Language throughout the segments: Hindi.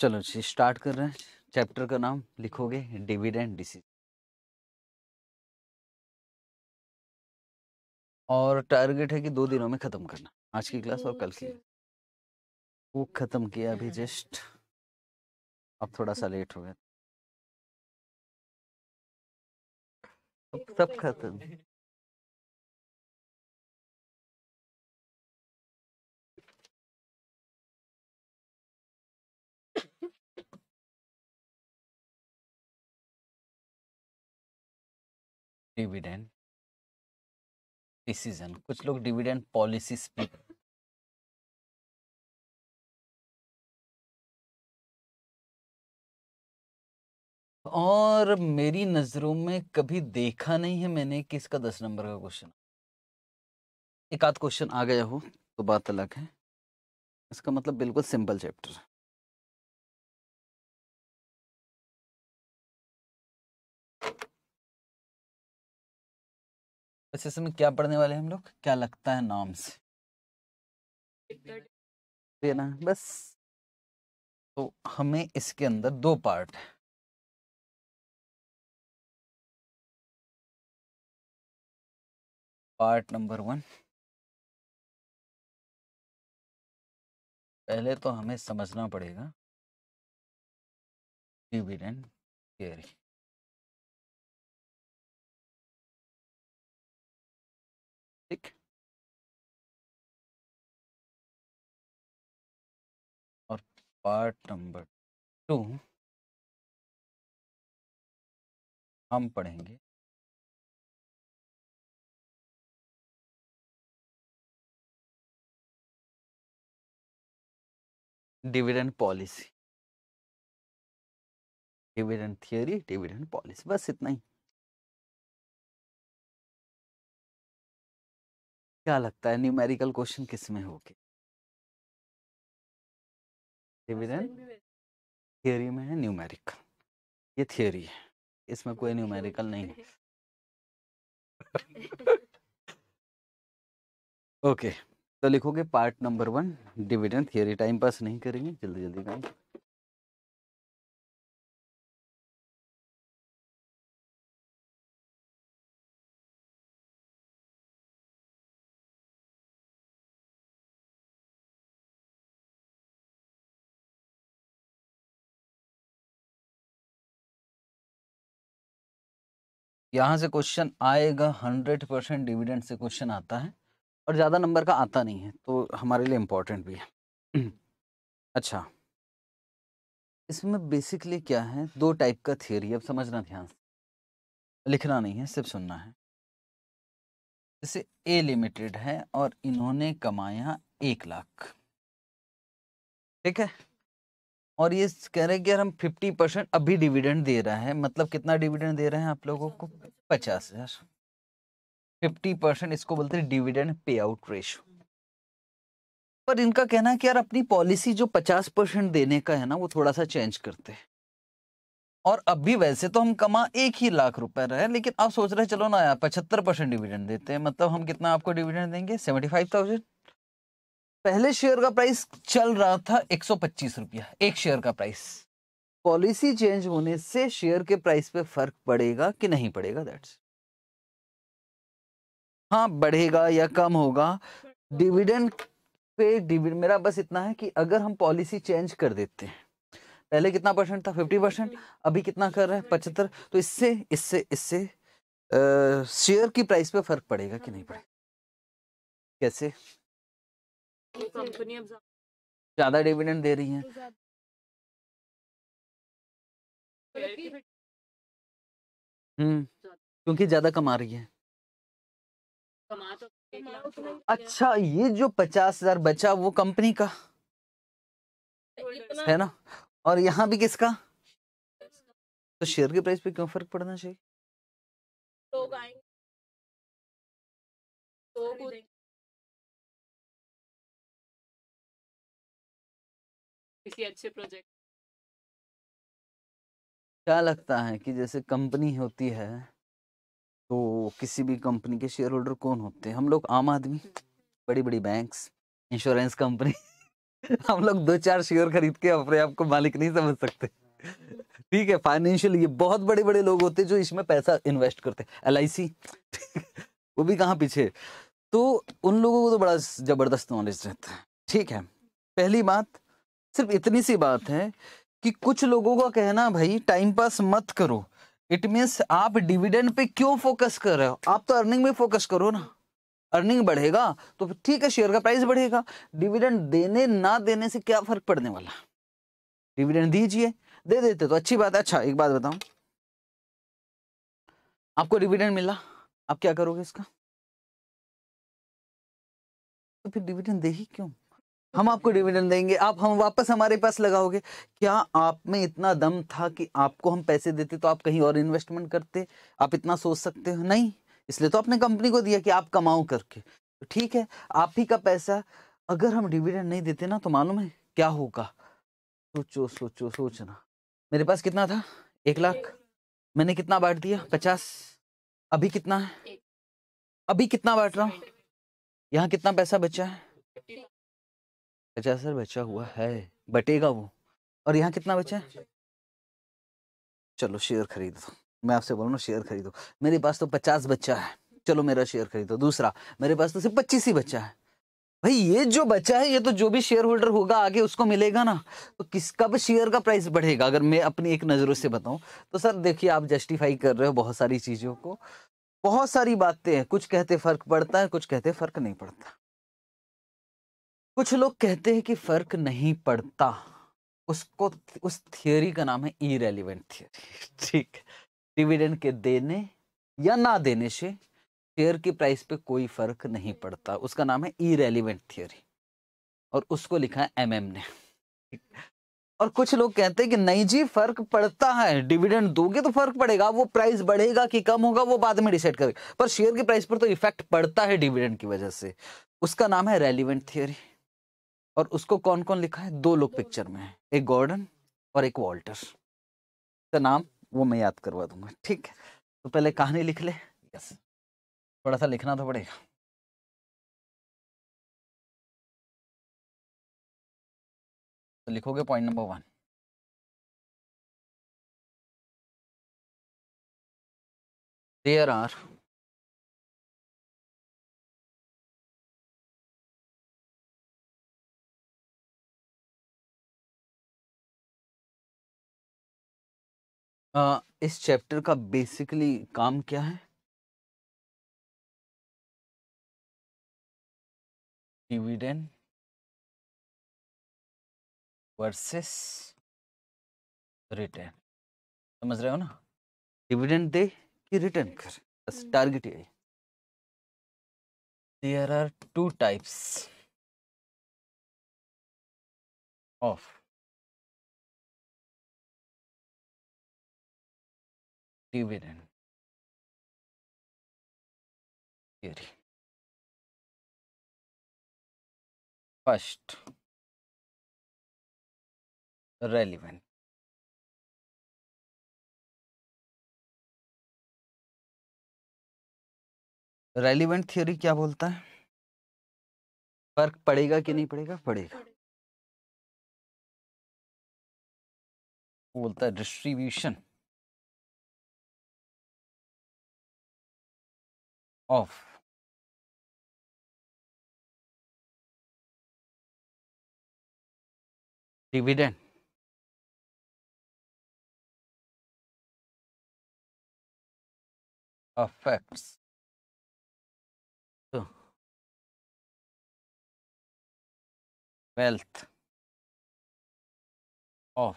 चलो जी स्टार्ट कर रहे हैं चैप्टर का नाम लिखोगे डिविडेंड डिसीजन और टारगेट है कि दो दिनों में ख़त्म करना आज की क्लास और कल की वो ख़त्म किया अभी हम्म। जस्ट अब थोड़ा सा लेट हो गया अब सब खत्म डिविडेंड डिसीजन कुछ लोग डिविडेंड पॉलिसी पे और मेरी नज़रों में कभी देखा नहीं है मैंने कि इसका दस नंबर का क्वेश्चन एक आध क्वेश्चन आ गया हो तो बात अलग है इसका मतलब बिल्कुल सिंपल चैप्टर है इस में क्या पढ़ने वाले हम लोग क्या लगता है नाम ना बस तो हमें इसके अंदर दो पार्ट पार्ट नंबर वन पहले तो हमें समझना पड़ेगा dividend theory part number two हम पढ़ेंगे dividend policy dividend theory dividend policy बस इतना ही क्या लगता है न्यूमेरिकल क्वेश्चन किसमें होगी हाँ, डिवीजन थियोरी में है न्यूमेरिकल ये थियोरी है इसमें कोई अच्छा, न्यूमेरिकल नहीं है ओके okay, तो लिखोगे part number one dividend theory time pass नहीं करेंगे जल्दी जल्दी करेंगे यहाँ से क्वेश्चन आएगा हंड्रेड परसेंट डिविडेंड से क्वेश्चन आता है और ज़्यादा नंबर का आता नहीं है तो हमारे लिए इम्पोर्टेंट भी है अच्छा इसमें बेसिकली क्या है दो टाइप का थियोरी अब समझना ध्यान से लिखना नहीं है सिर्फ सुनना है जैसे ए लिमिटेड है और इन्होंने कमाया एक लाख ठीक है और ये कह रहे हैं कि यार हम फिफ्टी परसेंट अभी डिविडेंड दे रहे हैं मतलब कितना डिविडेंड दे रहे हैं आप लोगों को पचास हजार फिफ्टी परसेंट इसको बोलते हैं डिविडेंड पे आउट रेशो पर इनका कहना है कि यार अपनी पॉलिसी जो पचास परसेंट देने का है ना वो थोड़ा सा चेंज करते हैं और अभी वैसे तो हम कमा एक ही लाख रुपए रहे लेकिन आप सोच रहे चलो ना यार पचहत्तर परसेंट डिविडेंड देते हैं मतलब हम कितना आपको डिविडेंड देंगे सेवेंटी फाइव थाउजेंड पहले शेयर का प्राइस चल रहा था एक सौ पच्चीस रुपया एक शेयर का प्राइस पॉलिसी चेंज होने से शेयर के प्राइस पे फर्क पड़ेगा कि नहीं पड़ेगा दैट्स हाँ बढ़ेगा या कम होगा डिविडेंड पे डिविड मेरा बस इतना है कि अगर हम पॉलिसी चेंज कर देते हैं पहले कितना परसेंट था फिफ्टी परसेंट अभी कितना कर रहे हैं पचहत्तर तो इससे इससे इससे शेयर की प्राइस पे फर्क पड़ेगा कि नहीं पड़ेगा कैसे कंपनी अब ज्यादा डिविडेंड दे रही है मतलब हम्म क्योंकि ज्यादा कमा रही है तो तो तो अच्छा ये जो पचास हजार बचा वो कंपनी का है ना और यहाँ भी किसका तो शेयर के प्राइस पे क्यों फर्क पड़ना चाहिए तो किसी अच्छे प्रोजेक्ट क्या लगता है कि जैसे कंपनी होती है तो किसी भी कंपनी के शेयर होल्डर कौन होते हैं हम लोग आम आदमी बड़ी बड़ी बैंक्स इंश्योरेंस कंपनी हम लोग दो चार शेयर खरीद के अपने आप को मालिक नहीं समझ सकते ठीक है फाइनेंशियल ये बहुत बड़े बड़े लोग होते हैं जो इसमें पैसा इन्वेस्ट करते एल आई वो भी कहाँ पीछे तो उन लोगों को तो बड़ा ज़बरदस्त नॉलेज रहता है ठीक है पहली बात सिर्फ इतनी सी बात है कि कुछ लोगों का कहना भाई टाइम पास मत करो इट मीन्स आप डिविडेंड पे क्यों फोकस कर रहे हो आप तो अर्निंग में फोकस करो ना अर्निंग बढ़ेगा तो ठीक है शेयर का प्राइस बढ़ेगा डिविडेंड देने ना देने से क्या फर्क पड़ने वाला डिविडेंड दीजिए दे देते तो अच्छी बात है अच्छा एक बात बताऊं आपको डिविडेंड मिला आप क्या करोगे इसका तो फिर डिविडेंड दे ही क्यों हम आपको डिविडेंड देंगे आप हम वापस हमारे पास लगाओगे क्या आप में इतना दम था कि आपको हम पैसे देते तो आप कहीं और इन्वेस्टमेंट करते आप इतना सोच सकते हो नहीं इसलिए तो आपने कंपनी को दिया कि आप कमाओ करके तो ठीक है आप ही का पैसा अगर हम डिविडेंड नहीं देते ना तो मालूम है क्या होगा सोचो सोचो सोचना मेरे पास कितना था एक लाख मैंने कितना बांट दिया पचास अभी कितना है अभी कितना बांट रहा हूँ यहाँ कितना पैसा बचा है पचास हजार बचा हुआ है बटेगा वो और यहाँ कितना बचा है चलो शेयर खरीद दो मैं आपसे बोल रहा हूँ शेयर खरीदो मेरे पास तो पचास बच्चा है चलो मेरा शेयर खरीदो दूसरा मेरे पास तो सिर्फ पच्चीस ही बच्चा है भाई ये जो बच्चा है ये तो जो भी शेयर होल्डर होगा आगे उसको मिलेगा ना तो किसका भी शेयर का प्राइस बढ़ेगा अगर मैं अपनी एक नज़रों से बताऊं तो सर देखिए आप जस्टिफाई कर रहे हो बहुत सारी चीज़ों को बहुत सारी बातें हैं कुछ कहते फ़र्क पड़ता है कुछ कहते फ़र्क नहीं पड़ता कुछ लोग कहते हैं कि फर्क नहीं पड़ता उसको उस थियोरी का नाम है इरेलीवेंट थियोरी ठीक डिविडेंड के देने या ना देने से शेयर की प्राइस पे कोई फर्क नहीं पड़ता उसका नाम है इरेलीवेंट थियोरी और उसको लिखा है एमएम ने और कुछ लोग कहते हैं कि नहीं जी फर्क पड़ता है डिविडेंड दोगे तो फर्क पड़ेगा वो प्राइस बढ़ेगा कि कम होगा वो बाद में डिसाइड करेगा पर शेयर की प्राइस पर तो इफेक्ट पड़ता है डिविडेंड की वजह से उसका नाम है रेलिवेंट थियोरी और उसको कौन कौन लिखा है दो लोग पिक्चर में है एक गॉर्डन और एक वॉल्टर का नाम वो मैं याद करवा दूंगा ठीक है तो पहले कहानी लिख ले यस थोड़ा सा लिखना तो पड़ेगा तो लिखोगे point number one there are इस चैप्टर का बेसिकली काम क्या है डिविडेंड वर्सेस रिटर्न समझ रहे हो ना डिविडेंड दे कि रिटर्न कर बस हम्म। टारगेट ये there are two types of dividend theory. First, relevant. Relevant theory क्या बोलता है फर्क पड़ेगा कि नहीं पड़ेगा पड़ेगा बोलता है distribution off dividend affects so, wealth of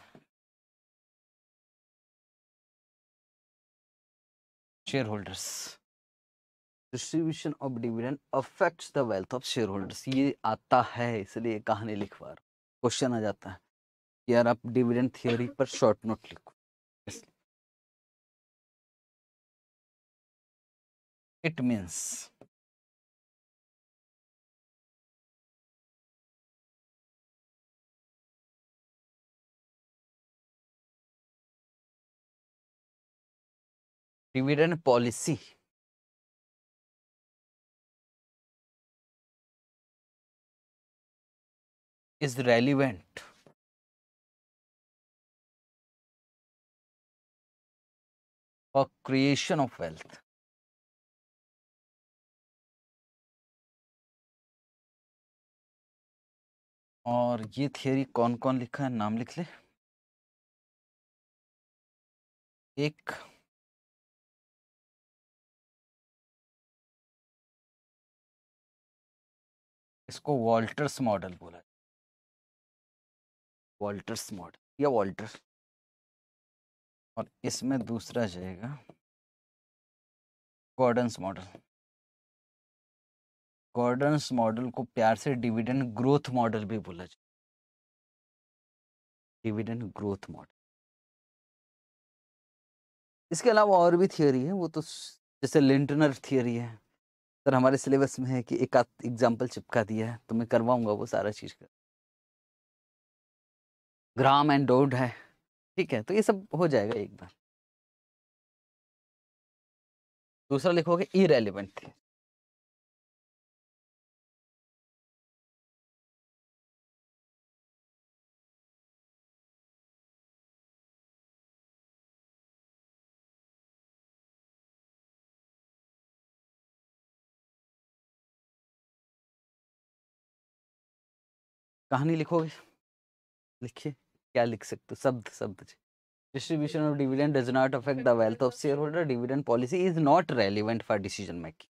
shareholders. Distribution of dividend affects the wealth of share holders ये आता है इसलिए कहानी लिखवा रहा क्वेश्चन आ जाता है यार आप डिविडेंड थियोरी पर शॉर्ट नोट लिखो it means dividend policy is relevant. for creation of wealth. और ये थियोरी कौन कौन लिखा है नाम लिख ले एक इसको वॉल्टर्स मॉडल बोला वॉल्टर्स मॉड या वॉल्टर और इसमें दूसरा जाएगा गॉर्डन्स मॉडल गॉर्डन्स मॉडल को प्यार से डिविडेंड ग्रोथ मॉडल भी बोला जाए डिविडेंड ग्रोथ मॉडल इसके अलावा और भी थियोरी है वो तो जैसे लिंटनर थियोरी है सर हमारे सिलेबस में है कि एक एग्जाम्पल चिपका दिया है तो मैं करवाऊंगा वो सारा चीज़ का ग्राम एंड डोड है ठीक है तो ये सब हो जाएगा एक बार दूसरा लिखोगे इरेलीवेंट थी कहानी लिखोगे लिखिए क्या लिख सकते हो शब्द शब्द distribution of dividend does not affect the wealth of share holder dividend policy is not relevant for decision making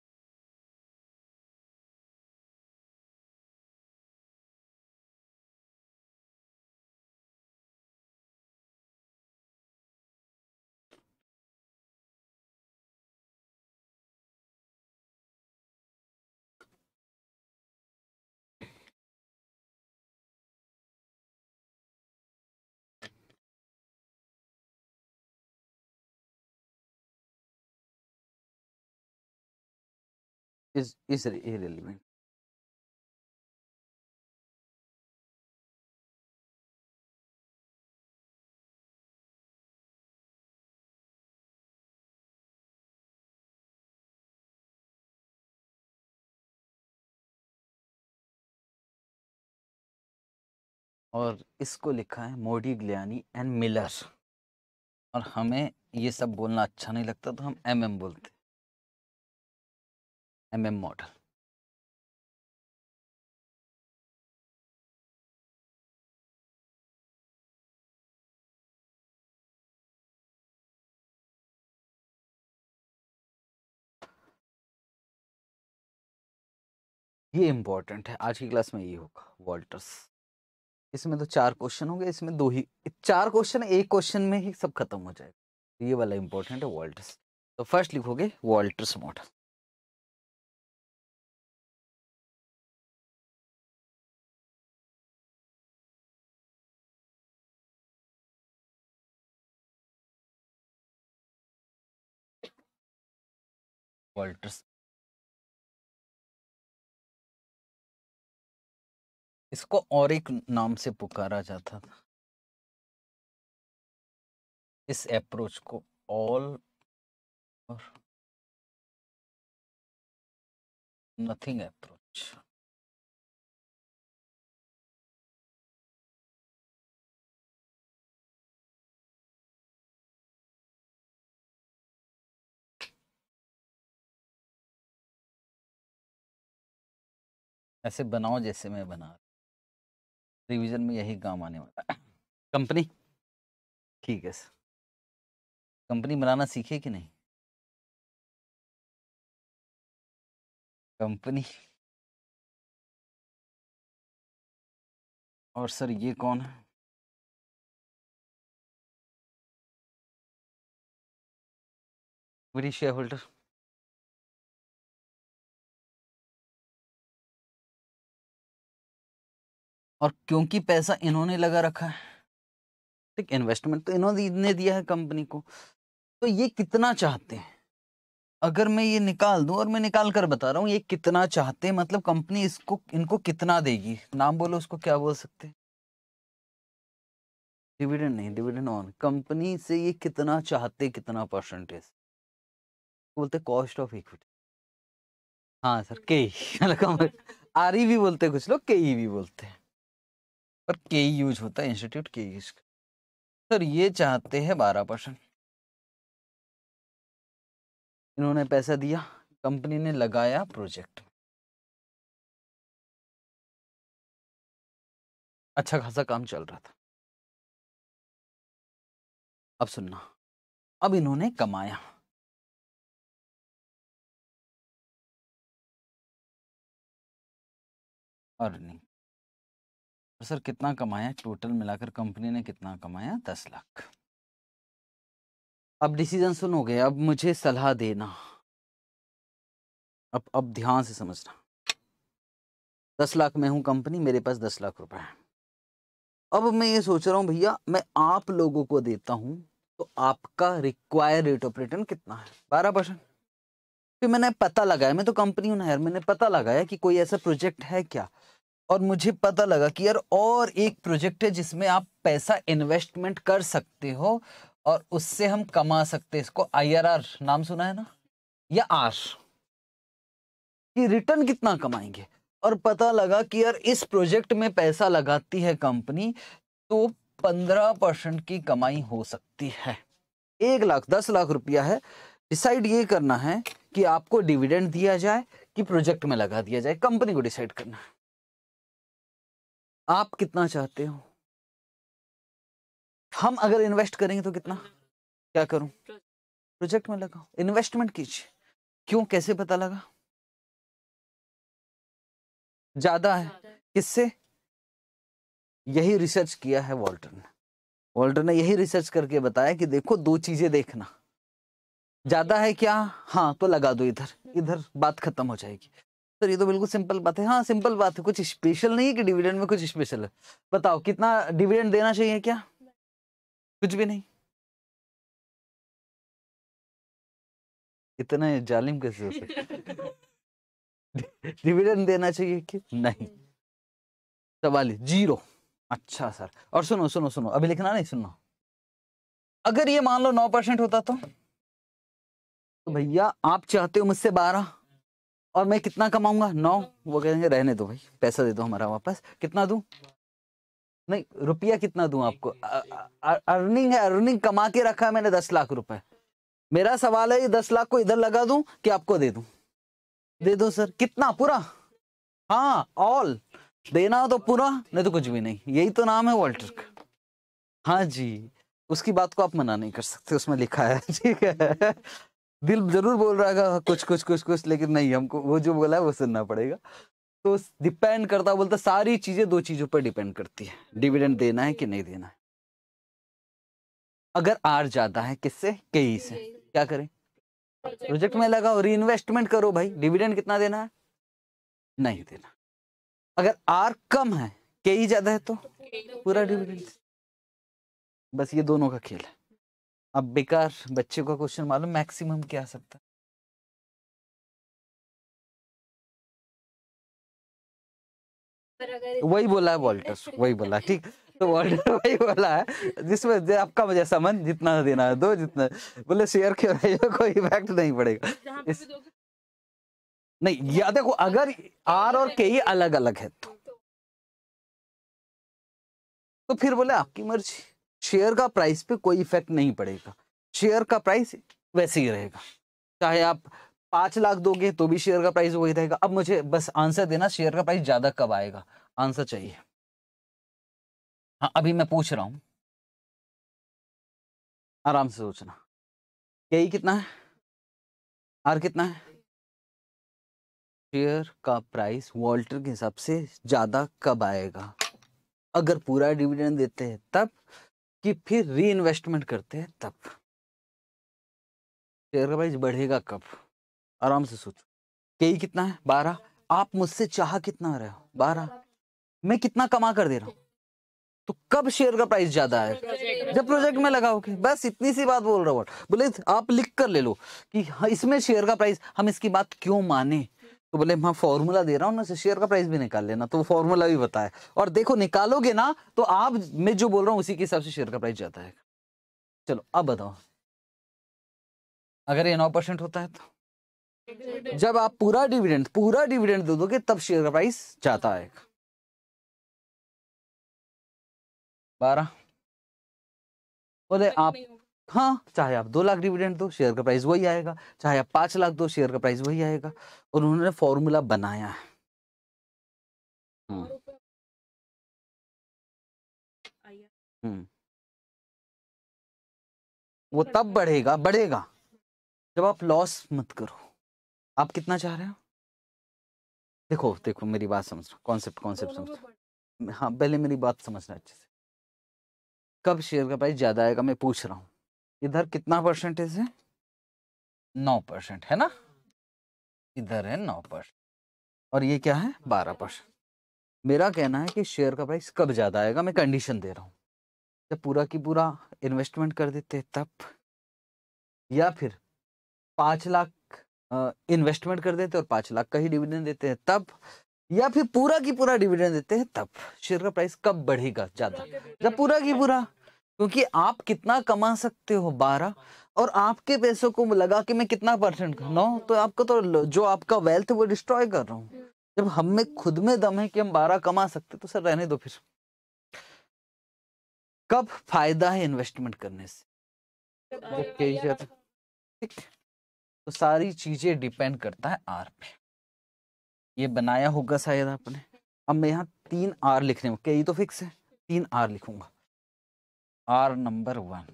is is irrelevant और इसको लिखा है मोडी ग्लियानी एंड मिलर और हमें ये सब बोलना अच्छा नहीं लगता तो हम एम एम बोलते mm model. ये इम्पोर्टेंट है आज की क्लास में ये होगा वॉल्टर्स इसमें तो चार क्वेश्चन होंगे इसमें दो ही चार क्वेश्चन एक क्वेश्चन में ही सब खत्म हो जाएगा ये वाला इंपॉर्टेंट है वॉल्टर्स तो फर्स्ट लिखोगे वॉल्टर्स मॉडल walters इसको और एक नाम से पुकारा जाता था इस अप्रोच को ऑल और नथिंग अप्रोच ऐसे बनाओ जैसे मैं बना रिवीजन में यही काम आने वाला कंपनी ठीक है सर कंपनी बनाना सीखे कि नहीं कंपनी और सर ये कौन है पूरी शेयर होल्डर और क्योंकि पैसा इन्होंने लगा रखा है ठीक इन्वेस्टमेंट तो इन्होंने दिया है कंपनी को तो ये कितना चाहते हैं अगर मैं ये निकाल दूं और मैं निकाल कर बता रहा हूँ ये कितना चाहते हैं मतलब कंपनी इसको इनको कितना देगी नाम बोलो उसको क्या बोल सकते हैं डिविडेंड नहीं डिविडेंड ऑन कंपनी से ये कितना चाहते कितना परसेंटेज बोलते कॉस्ट ऑफ इक्विटी हाँ सर के e। मतलब आर ई भी बोलते कुछ लोग के ई e भी बोलते हैं पर के यूज होता है इंस्टीट्यूट के सर ये चाहते हैं बारह परसेंट इन्होंने पैसा दिया कंपनी ने लगाया प्रोजेक्ट अच्छा खासा काम चल रहा था अब सुनना अब इन्होंने कमाया अर्निंग और तो सर कितना कमाया टोटल मिलाकर कंपनी ने कितना कमाया दस लाख अब डिसीजन सुन हो गए अब मुझे सलाह देना अब अब ध्यान से समझना दस लाख में हूं कंपनी मेरे पास दस लाख रुपए है अब मैं ये सोच रहा हूं भैया मैं आप लोगों को देता हूं तो आपका रिक्वायर रेट ऑफ रिटर्न कितना है बारह परसेंट फिर मैंने पता लगाया मैं तो कंपनी हूं ना यार मैंने पता लगाया कि कोई ऐसा प्रोजेक्ट है क्या और मुझे पता लगा कि यार और एक प्रोजेक्ट है जिसमें आप पैसा इन्वेस्टमेंट कर सकते हो और उससे हम कमा सकते हैं इसको आईआरआर नाम सुना है ना या आर कि रिटर्न कितना कमाएंगे और पता लगा कि यार इस प्रोजेक्ट में पैसा लगाती है कंपनी तो पंद्रह परसेंट की कमाई हो सकती है एक लाख दस लाख रुपया है डिसाइड ये करना है कि आपको डिविडेंड दिया जाए कि प्रोजेक्ट में लगा दिया जाए कंपनी को डिसाइड करना है आप कितना चाहते हो हम अगर इन्वेस्ट करेंगे तो कितना क्या करूं प्रोजेक्ट में लगाओ इन्वेस्टमेंट कीजिए क्यों कैसे पता लगा ज्यादा है किससे यही रिसर्च किया है वॉल्टर ने वॉल्टर ने यही रिसर्च करके बताया कि देखो दो चीजें देखना ज्यादा है क्या हाँ तो लगा दो इधर इधर बात खत्म हो जाएगी सर ये तो बिल्कुल सिंपल बात है हाँ सिंपल बात है कुछ स्पेशल नहीं है कि डिविडेंड में कुछ स्पेशल है बताओ कितना डिविडेंड देना चाहिए क्या कुछ भी नहीं इतना जालिम कैसे हो सकता डिविडेंड देना चाहिए कि नहीं सवाल जीरो अच्छा सर और सुनो सुनो सुनो अभी लिखना नहीं सुनो अगर ये मान लो नौ परसेंट होता तो, तो भैया आप चाहते हो मुझसे बारह और मैं कितना कमाऊंगा नौ वो कहेंगे रहने दो भाई पैसा दे दो हमारा वापस कितना दू नहीं रुपया कितना दू आपको अर्निंग है अर्निंग कमा के रखा है मैंने दस लाख रुपए मेरा सवाल है ये दस लाख को इधर लगा दू कि आपको दे दू दे दो सर कितना पूरा हाँ ऑल देना तो पूरा नहीं तो कुछ भी नहीं यही तो नाम है वॉल्टर का हाँ जी उसकी बात को आप मना नहीं कर सकते उसमें लिखा है ठीक है दिल जरूर बोल रहा है कुछ कुछ कुछ कुछ लेकिन नहीं हमको वो जो बोला है वो सुनना पड़ेगा तो डिपेंड करता बोलता सारी चीजें दो चीजों पर डिपेंड करती है डिविडेंड देना है कि नहीं देना है अगर आर ज्यादा है किससे कई से क्या करें प्रोजेक्ट में लगाओ रीइन्वेस्टमेंट करो भाई डिविडेंड कितना देना है नहीं देना अगर आर कम है कई ज्यादा है तो पूरा डिविडेंड बस ये दोनों का खेल है अब बेकार बच्चे का क्वेश्चन मालूम मैक्सिमम क्या आ सकता वही बोला है वॉल्टर्स वही बोला ठीक तो वॉल्टर वही बोला है जिसमें आपका मुझे समन जितना देना है दो जितना बोले शेयर के कोई इफेक्ट नहीं पड़ेगा इस... नहीं तो या देखो तो अगर आर तो और के अलग अलग है तो, तो फिर बोले आपकी मर्जी शेयर का प्राइस पे कोई इफेक्ट नहीं पड़ेगा शेयर का प्राइस वैसे ही रहेगा चाहे आप पाँच लाख दोगे तो भी शेयर का प्राइस वही रहेगा अब मुझे बस आंसर देना शेयर का प्राइस ज़्यादा कब आएगा आंसर चाहिए हाँ अभी मैं पूछ रहा हूँ आराम से सोचना यही कितना है आर कितना है शेयर का प्राइस वॉल्टर के हिसाब से ज़्यादा कब आएगा अगर पूरा डिविडेंड देते हैं तब कि फिर री इन्वेस्टमेंट करते हैं तब शेयर का प्राइस बढ़ेगा कब आराम से सोचो कई कितना है बारह आप मुझसे चाह कितना रहे हो बारह मैं कितना कमा कर दे रहा हूं तो कब शेयर का प्राइस ज्यादा है जब प्रोजेक्ट में लगाओगे बस इतनी सी बात बोल रहा हूँ बोले आप लिख कर ले लो कि हाँ, इसमें शेयर का प्राइस हम इसकी बात क्यों माने तो बोले मैं फॉर्मूला दे रहा हूँ ना शेयर का प्राइस भी निकाल लेना तो फॉर्मूला भी बताया और देखो निकालोगे ना तो आप मैं जो बोल रहा हूँ उसी के हिसाब से शेयर का प्राइस जाता है चलो अब बताओ अगर ये नौ परसेंट होता है तो जब आप पूरा डिविडेंड पूरा डिविडेंड दे दोगे तब शेयर का प्राइस जाता है बारह बोले आप हाँ चाहे आप दो लाख डिविडेंड दो शेयर का प्राइस वही आएगा चाहे आप पांच लाख दो शेयर का प्राइस वही आएगा और उन्होंने फॉर्मूला बनाया है हम्म। हम्म। वो तब बढ़ेगा बढ़ेगा जब आप लॉस मत करो आप कितना चाह रहे हो देखो देखो मेरी बात समझ रहा कॉन्सेप्ट कॉन्सेप्ट समझ रहा हाँ पहले मेरी बात समझना अच्छे से कब शेयर का प्राइस ज़्यादा आएगा मैं पूछ रहा हूँ इधर कितना परसेंटेज है नौ परसेंट है ना इधर है नौ परसेंट और ये क्या है बारह परसेंट मेरा कहना है कि शेयर का प्राइस कब ज़्यादा आएगा मैं कंडीशन दे रहा हूँ जब पूरा की पूरा इन्वेस्टमेंट कर देते तब या फिर पांच लाख इन्वेस्टमेंट कर देते और पांच लाख का ही डिविडेंड देते हैं तब या फिर पूरा की पूरा डिविडेंड देते हैं तब शेयर का प्राइस कब बढ़ेगा ज़्यादा जब पूरा की पूरा क्योंकि आप कितना कमा सकते हो बारह और आपके पैसों को लगा कि मैं कितना परसेंट नौ तो आपका तो जो आपका वेल्थ है वो डिस्ट्रॉय कर रहा हूँ जब हम में खुद में दम है कि हम बारह कमा सकते तो सर रहने दो फिर कब फायदा है इन्वेस्टमेंट करने से okay, अच्छा। तो सारी चीजें डिपेंड करता है आर पे ये बनाया होगा शायद आपने अब मैं यहाँ तीन आर लिखने ये तो फिक्स है तीन आर लिखूंगा आर नंबर वन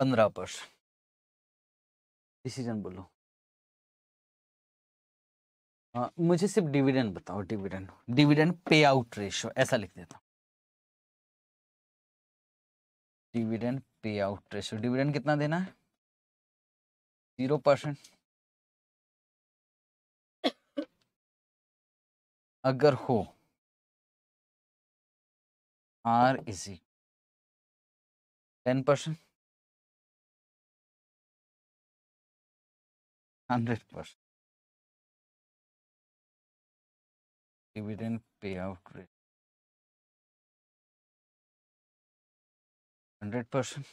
पंद्रह परसेंट डिसीजन बोलो आ, हाँ, मुझे सिर्फ डिविडेंड बताओ डिविडेंड डिविडेंड पे आउट रेशियो ऐसा लिख देता हूँ dividend pay out ratio dividend कितना देना है जीरो परसेंट अगर हो R easy ten percent hundred percent dividend पे आउट रेट हंड्रेड परसेंट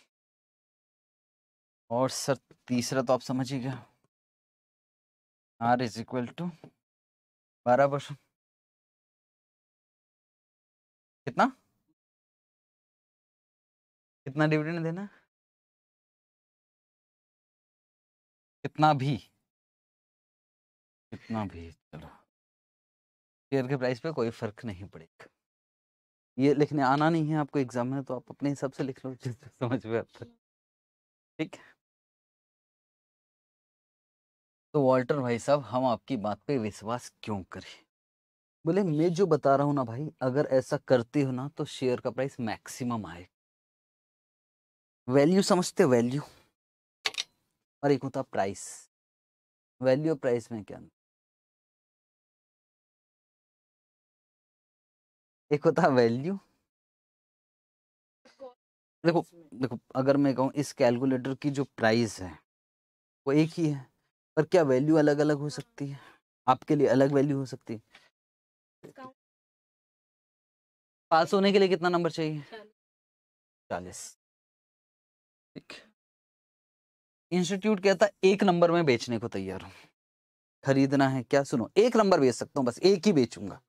और सर तीसरा तो आप समझिएगा आर इज इक्वल टू बारह परसेंट कितना कितना डिविडेंड देना कितना भी कितना भी चलो शेयर के प्राइस पे कोई फर्क नहीं पड़ेगा ये लिखने आना नहीं है आपको एग्जाम में तो आप अपने हिसाब से लिख लो जो समझ में आता है ठीक तो वाल्टर भाई साहब हम आपकी बात पे विश्वास क्यों करें बोले मैं जो बता रहा हूँ ना भाई अगर ऐसा करती हो ना तो शेयर का प्राइस मैक्सिमम आएगा वैल्यू समझते वैल्यू और एक होता प्राइस वैल्यू और प्राइस में क्या एक होता वैल्यू देखो देखो अगर मैं कहूँ इस कैलकुलेटर की जो प्राइस है वो एक ही है पर क्या वैल्यू अलग अलग हो हाँ। सकती है आपके लिए अलग वैल्यू हो सकती है पास होने के लिए कितना नंबर चाहिए चालीस इंस्टीट्यूट क्या था एक नंबर में बेचने को तैयार हूं खरीदना है क्या सुनो एक नंबर बेच सकता हूँ बस एक ही बेचूंगा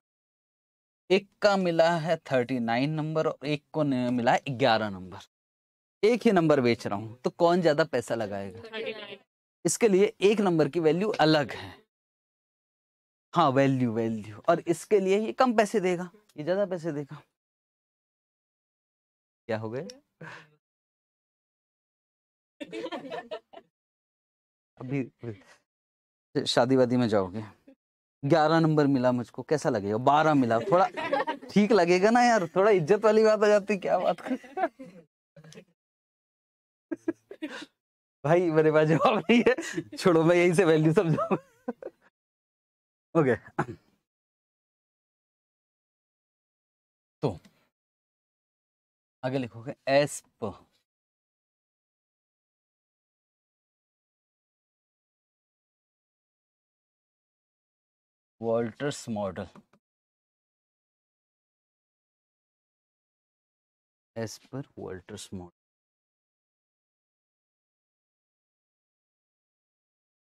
एक का मिला है थर्टी नाइन नंबर और एक को मिला है ग्यारह नंबर एक ही नंबर बेच रहा हूं तो कौन ज्यादा पैसा लगाएगा इसके लिए एक नंबर की वैल्यू अलग है हाँ वैल्यू वैल्यू और इसके लिए ये कम पैसे देगा ये ज्यादा पैसे देगा क्या हो गए अभी शादी वादी में जाओगे ग्यारह नंबर मिला मुझको कैसा लगेगा बारह मिला थोड़ा ठीक लगेगा ना यार थोड़ा इज्जत वाली बात आ जाती क्या बात कर भाई मेरे पास जवाब नहीं है छोड़ो मैं यही से वैल्यू समझा ओके तो आगे लिखोगे पर वॉल्टर्स मॉडल एज पर वॉल्टर्स मॉडल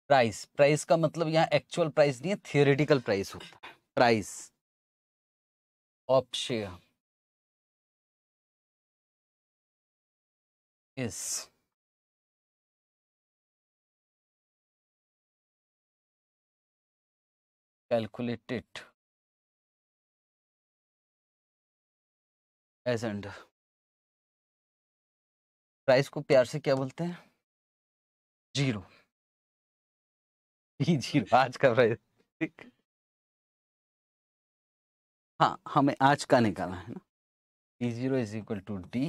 प्राइस प्राइस का मतलब यहाँ एक्चुअल प्राइस नहीं है थियोरिटिकल प्राइस होता है price option is calculated as and price को प्यार से क्या बोलते हैं जीरो जीरो आज का प्राइस हाँ हमें आज का निकालना है ना D zero is equal to D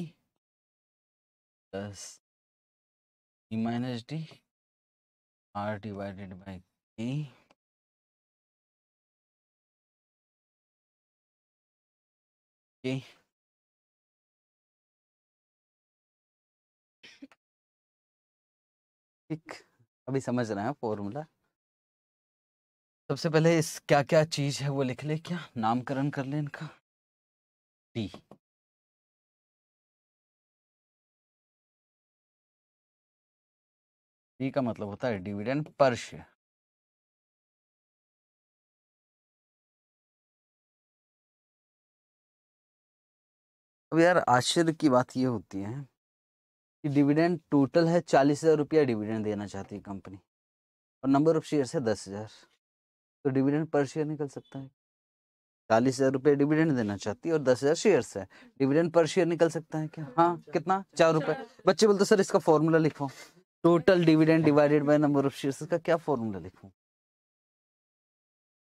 plus D minus D R divided by A Okay. ठीक अभी समझ रहे हैं फॉर्मूला सबसे पहले इस क्या क्या चीज है वो लिख ले क्या नामकरण कर ले इनका टी टी का मतलब होता है डिविडेंड पर शेयर अब यार आश्चर्य की बात ये होती है कि डिविडेंड टोटल है चालीस हज़ार रुपया डिविडेंड देना चाहती है कंपनी और नंबर ऑफ शेयर्स है दस हज़ार तो डिविडेंड पर शेयर निकल सकता है चालीस हज़ार रुपये डिविडेंड देना चाहती है और दस हज़ार शेयर्स है डिविडेंड पर शेयर निकल सकता है क्या हाँ कितना चार रुपये बच्चे बोलते सर इसका फॉर्मूला लिखो total dividend divided by number of shares का क्या फॉर्मूला लिखूं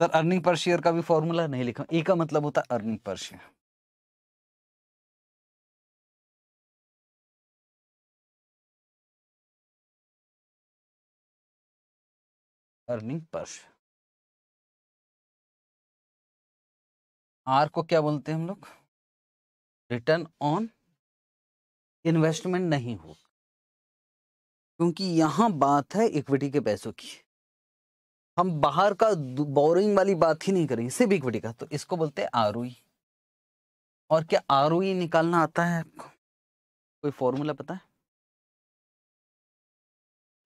सर अर्निंग पर शेयर का भी फॉर्मूला नहीं लिखा ई का मतलब होता है earning per share earning per are को क्या बोलते हैं हम लोग रिटर्न ऑन इन्वेस्टमेंट नहीं हो क्योंकि यहां बात है इक्विटी के पैसों की हम बाहर का बोरिंग वाली बात ही नहीं करेंगे सिर्फ इक्विटी का तो इसको बोलते हैं आर और क्या आर निकालना आता है आपको कोई फॉर्मूला पता है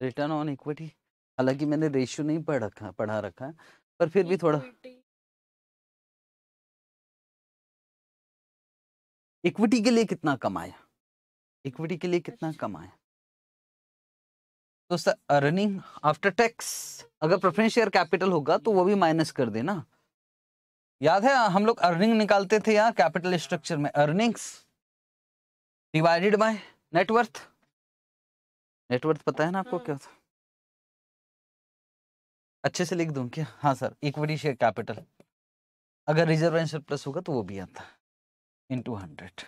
रिटर्न ऑन इक्विटी हालांकि मैंने रेशियो नहीं पढ़ रखा पढ़ा रखा है पर फिर भी थोड़ा इक्विटी के लिए कितना कमाया इक्विटी के लिए कितना अच्छा। कमाया तो सर अर्निंग आफ्टर टैक्स अगर प्रेफरेंस शेयर कैपिटल होगा तो वो भी माइनस कर देना याद है हम लोग अर्निंग निकालते थे यार कैपिटल स्ट्रक्चर में earnings divided by net worth net worth पता है ना आपको हाँ। क्या था अच्छे से लिख दूं क्या हाँ सर इक्विटी शेयर कैपिटल अगर रिजर्व एंड सरप्लस होगा तो वो भी आता है इन टू हंड्रेड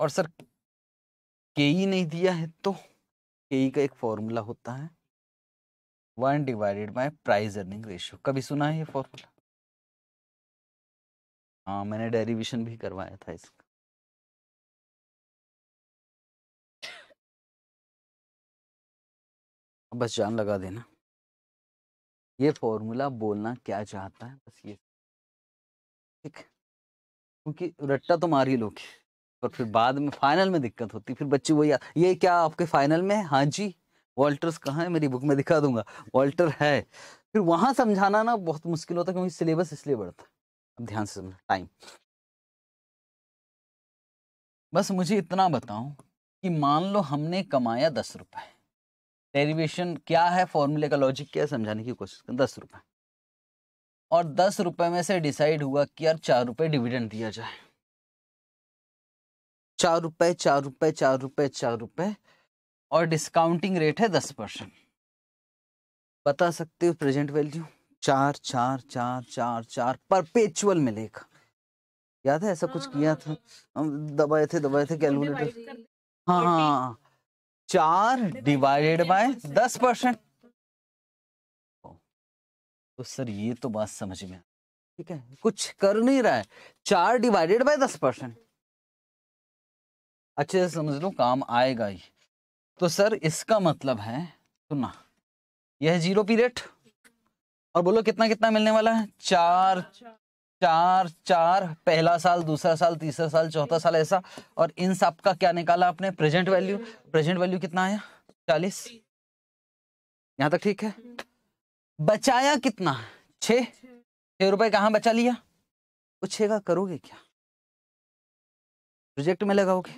और सर के ई e नहीं दिया है तो के ई e का एक फॉर्मूला होता है one divided by price earning ratio कभी सुना है ये फॉर्मूला हाँ मैंने डेरिवेशन भी करवाया था इसका अब बस जान लगा देना ये फॉर्मूला बोलना क्या चाहता है बस ये ठीक क्योंकि रट्टा तो मार ही लोग पर फिर बाद में फाइनल में दिक्कत होती फिर बच्चे वही ये क्या आपके फाइनल में है हाँ जी वॉल्टर्स कहाँ है मेरी बुक में दिखा दूंगा वॉल्टर है फिर वहाँ समझाना ना बहुत मुश्किल होता क्योंकि सिलेबस इसलिए बढ़ता अब ध्यान से समझना टाइम बस मुझे इतना बताओ कि मान लो हमने कमाया दस रुपए डेरिवेशन क्या है फॉर्मूले का लॉजिक क्या है समझाने की कोशिश करें दस रुपये और दस रुपये में से डिसाइड हुआ कि यार चार रुपये डिविडेंड दिया जाए चार रुपये चार रुपये चार रुपये चार रुपये और डिस्काउंटिंग रेट है दस परसेंट बता सकते हो प्रेजेंट वैल्यू चार चार चार चार चार परपेचुअल मिलेगा याद है ऐसा कुछ हाँ, किया हाँ, था हाँ। हम दबाए थे दबाए थे कैलकुलेटर हाँ हाँ चार डिवाइडेड बाय दस परसेंट तो सर ये तो बात समझ में ठीक है कुछ कर नहीं रहा है चार डिवाइडेड बाय दस परसेंट अच्छे से समझ लो काम आएगा ही तो सर इसका मतलब है सुना यह जीरो पीरियड और बोलो कितना कितना मिलने वाला है चार चार चार पहला साल दूसरा साल तीसरा साल चौथा साल ऐसा और इन सब का क्या निकाला आपने प्रेजेंट वैल्यू प्रेजेंट वैल्यू कितना आया चालीस यहाँ तक ठीक है बचाया कितना छ छह रुपए कहाँ बचा लिया वो छे का करोगे क्या प्रोजेक्ट में लगाओगे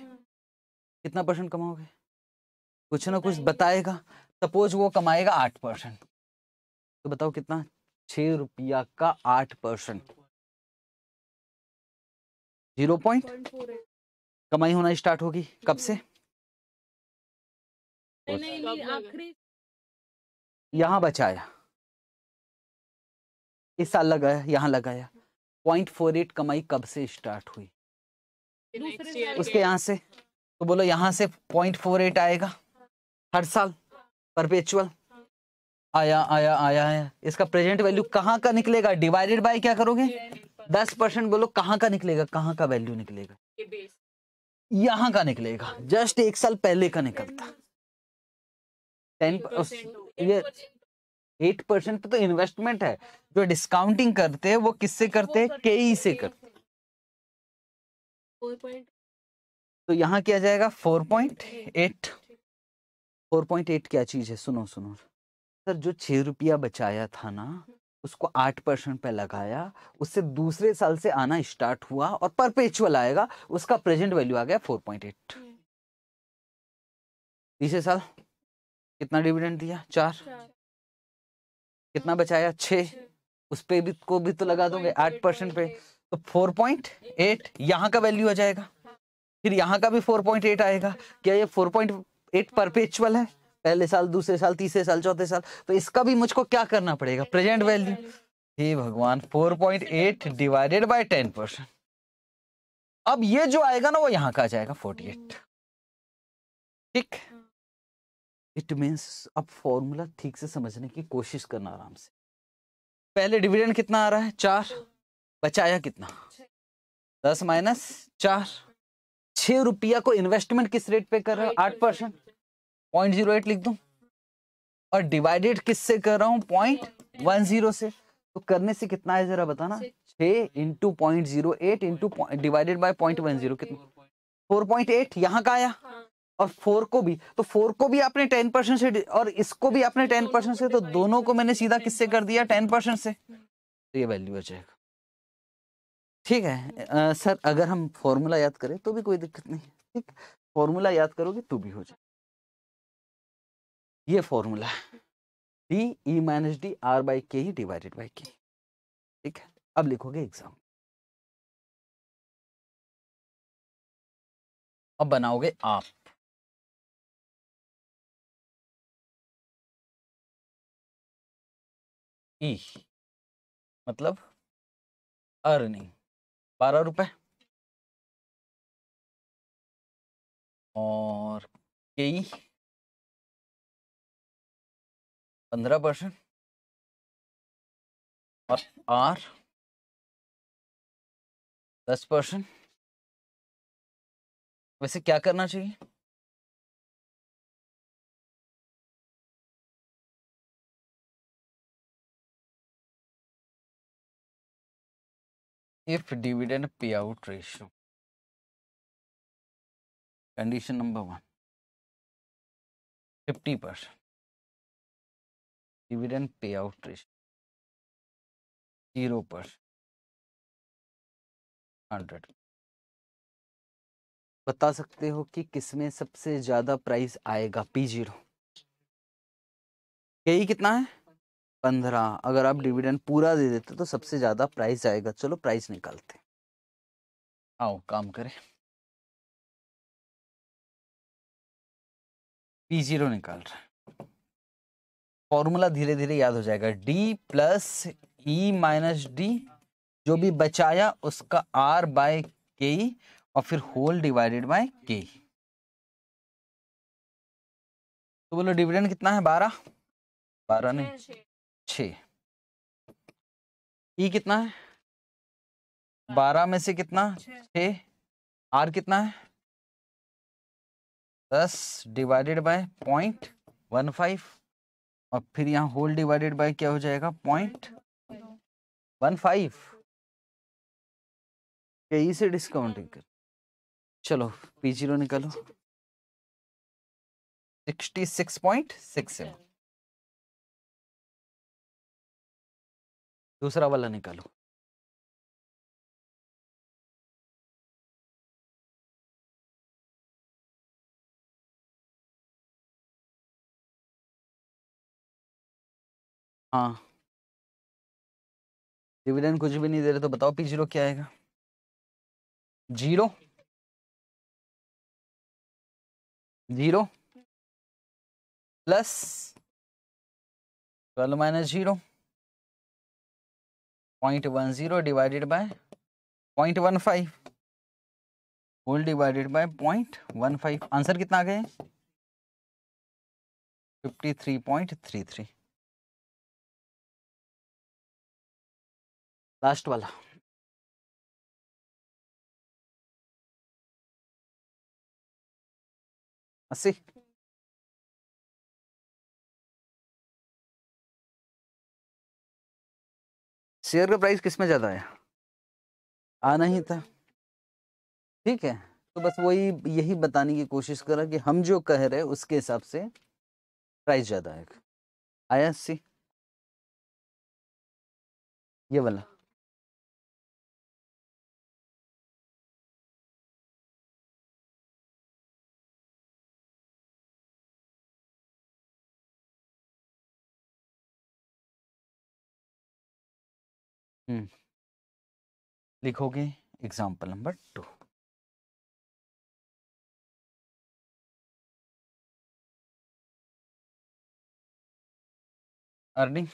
कितना परसेंट कमाओगे कुछ ना कुछ बताएगा सपोज वो कमाएगा आठ परसेंट तो बताओ कितना छ रुपया का आठ परसेंट जीरो पॉइंट कमाई होना स्टार्ट होगी कब हम्म। से यहां बचाया इस साल लगाया यहां लगाया पॉइंट फोर एट कमाई कब से स्टार्ट हुई उसके यहां से तो बोलो यहां से पॉइंट फोर एट आएगा हर साल परपेचुअल आया आया आया आया इसका प्रेजेंट वैल्यू कहाँ का निकलेगा डिवाइडेड बाय क्या करोगे दस परसेंट बोलो कहाँ का निकलेगा कहाँ का वैल्यू निकलेगा यहाँ का निकलेगा हाँ जस्ट एक साल पहले का निकलता हम्म। टेन ये एट परसेंट तो इन्वेस्टमेंट है जो डिस्काउंटिंग करते हैं वो किससे करते हैं के e से e करते तो यहाँ क्या जाएगा four point eight four point eight क्या चीज है सुनो सुनो सर जो छह रुपया बचाया था ना हम्म। उसको आठ परसेंट पे लगाया उससे दूसरे साल से आना स्टार्ट हुआ और परपेचुअल आएगा उसका प्रेजेंट वैल्यू आ गया फोर पॉइंट एट तीसरे साल कितना डिविडेंड दिया चार, चार। कितना हम्म। बचाया छ उस पे भी को भी तो लगा दोगे आठ परसेंट पे तो फोर पॉइंट एट यहाँ का वैल्यू आ जाएगा हाँ। फिर यहाँ का भी फोर पॉइंट एट आएगा हाँ। क्या ये फोर पॉइंट एट परपेचुअल है पहले साल दूसरे साल तीसरे साल चौथे साल तो इसका भी मुझको क्या करना पड़ेगा प्रेजेंट वैल्यू हे भगवान 4.8 डिवाइडेड बाय 10 परसेंट अब ये जो आएगा ना वो यहां का जाएगा 48 ठीक इट hmm. मीन्स अब फॉर्मूला ठीक से समझने की कोशिश करना आराम से पहले डिविडेंड कितना आ रहा है चार बचाया कितना दस माइनस चार छह रुपया को इन्वेस्टमेंट किस रेट पे कर रहे हो आठ परसेंट पॉइंट जीरो एट लिख दू और डिवाइडेड किससे कर रहा हूं पॉइंट वन जीरो से तो करने से कितना है जरा बताना छ into point zero eight into divided by point one zero कितना फोर पॉइंट एट यहाँ का आया हाँ। और फोर को भी तो फोर को भी आपने टेन परसेंट से और इसको भी आपने टेन परसेंट से तो दोनों को मैंने सीधा किससे कर दिया टेन परसेंट से तो ये वैल्यू हो जाएगा ठीक है आ, सर अगर हम फॉर्मूला याद करें तो भी कोई दिक्कत नहीं ठीक फॉर्मूला याद करोगे तो भी हो जाए ये formula D E minus D R by K ही डिवाइडेड बाई के ठीक है अब लिखोगे एग्जाम अब बनाओगे आप ई e, मतलब अर्निंग बारह रुपए और के पंद्रह परसेंट और आर दस परसेंट वैसे क्या करना चाहिए इफ डिविडेंड पे out ratio condition number one fifty percent dividend पे आउट zero per हंड्रेड बता सकते हो कि किसमें सबसे ज्यादा प्राइस आएगा पी जीरो यही कितना है पंद्रह अगर आप डिविडेंड पूरा दे देते तो सबसे ज्यादा प्राइस आएगा चलो प्राइस निकालते आओ काम करें पी जीरो निकाल रहा है फॉर्मूला धीरे धीरे याद हो जाएगा D plus E minus D जो भी बचाया उसका आर बाय के और फिर होल डिवाइडेड बाय के तो बोलो डिविडेंड कितना है बारह बारह नहीं छ e कितना है बारह में से कितना छ आर कितना है दस divided by point one five और फिर यहाँ होल डिवाइडेड बाय क्या हो जाएगा पॉइंट वन फाइव कहीं से डिस्काउंटिंग कर चलो पी जीरो निकालो sixty six point six seven दूसरा वाला निकालो हाँ डिविडेंड कुछ भी नहीं दे रहे तो बताओ पी जीरो क्या आएगा zero zero plus twelve minus zero point one zero divided by point one five whole divided by point one five answer कितना आ गया fifty three point three three last वाला अस्सी शेयर का प्राइस किसमें ज़्यादा आया आना ही था ठीक है तो बस वही यही बताने की कोशिश करा कि हम जो कह रहे हैं उसके हिसाब से प्राइस ज़्यादा आएगा आया अस्सी ये वाला हम्म। लिखोगे example number two earning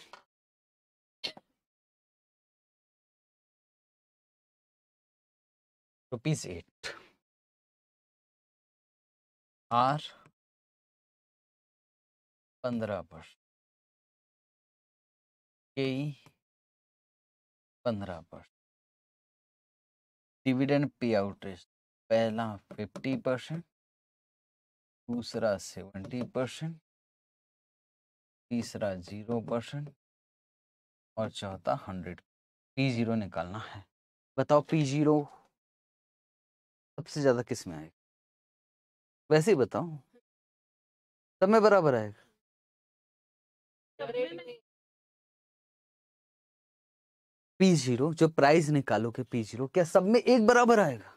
rupees eight R पंद्रह पर पंद्रह परसेंट डिविडेंड पे आउट पहला फिफ्टी परसेंट दूसरा सेवेंटी परसेंट तीसरा जीरो परसेंट और चौथा हंड्रेड पी जीरो निकालना है बताओ पी जीरो सबसे ज़्यादा किस में आएगा वैसे ही बताओ सब में बराबर आएगा पी जीरो जो प्राइस के पी जीरो क्या सब में एक बराबर आएगा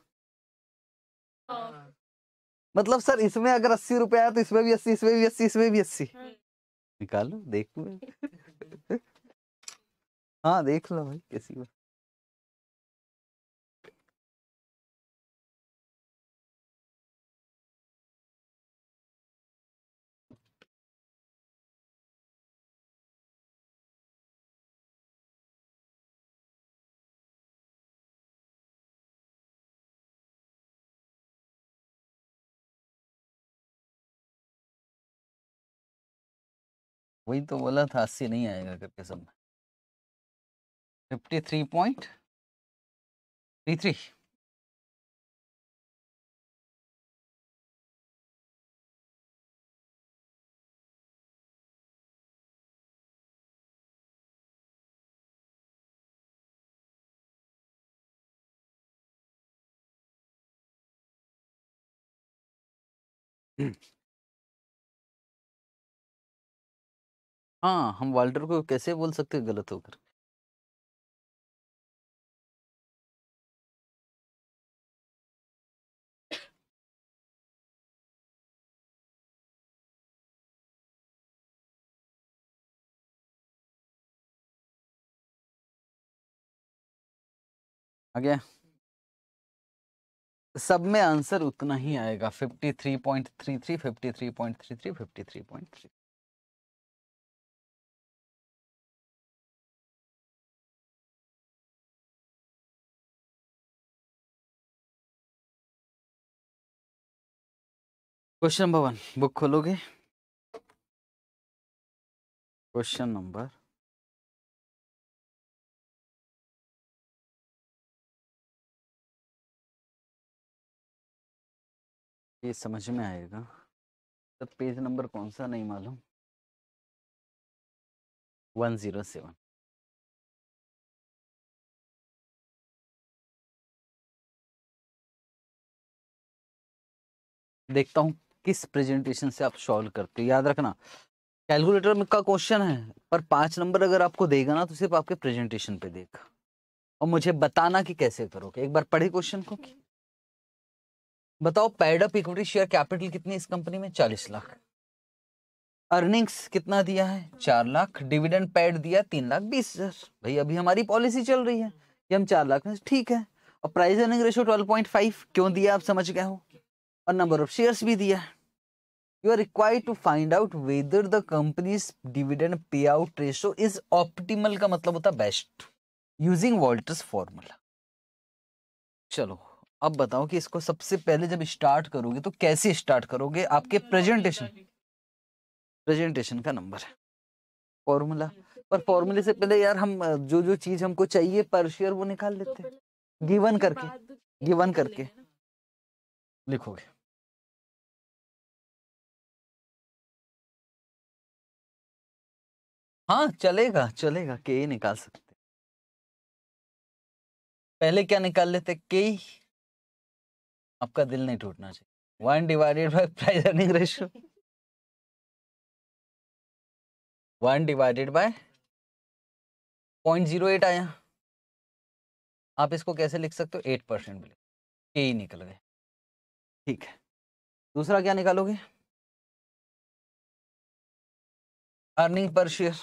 मतलब सर इसमें अगर अस्सी रुपया आया तो इसमें भी अस्सी इसमें भी अस्सी इसमें भी अस्सी हम्म। निकालो देख लो हाँ देख लो भाई कैसी बात वही तो बोला था अस्सी नहीं आएगा करके सब में fifty three point three three mm हाँ हम वाल्टर को कैसे बोल सकते हैं गलत होकर आ गया सब में आंसर उतना ही आएगा fifty three point three three fifty three point three three fifty three point three question number one book खोलोगे क्वेश्चन नंबर ये समझ में आएगा तो पेज नंबर कौन सा नहीं मालूम वन जीरो सेवन देखता हूँ किस प्रेजेंटेशन से आप सॉल्व करते हो याद रखना कैलकुलेटर में का क्वेश्चन है पर पांच नंबर अगर आपको देगा ना तो सिर्फ आपके प्रेजेंटेशन पे देगा और मुझे बताना कि कैसे करोगे एक बार पढ़े क्वेश्चन को कि बताओ पैडअप इक्विटी शेयर कैपिटल कितनी इस कंपनी में चालीस लाख अर्निंग्स कितना दिया है चार लाख डिविडेंड पैड दिया तीन लाख बीस हजार भाई अभी हमारी पॉलिसी चल रही है कि हम चार लाख में ठीक है और price earning ratio twelve point five क्यों दिया आप समझ गए हो और नंबर ऑफ शेयर्स भी दिया है you are required to find out whether the company's dividend payout ratio is optimal का मतलब होता है बेस्ट यूजिंग वॉल्टर्स फॉर्मूला चलो अब बताओ कि इसको सबसे पहले जब स्टार्ट करोगे तो कैसे स्टार्ट करोगे आपके प्रेजेंटेशन प्रेजेंटेशन का नंबर है फॉर्मूला पर फॉर्मूले से पहले यार हम जो जो चीज हमको चाहिए पर शेयर वो निकाल तो लेते हैं गिवन करके गिवन करके लिखोगे हाँ चलेगा चलेगा के निकाल सकते पहले क्या निकाल लेते के आपका दिल नहीं टूटना चाहिए one divided by price earning ratio one divided by point zero eight आया आप इसको कैसे लिख सकते हो एट परसेंट भी के ही निकल गए ठीक है दूसरा क्या निकालोगे अर्निंग पर शेयर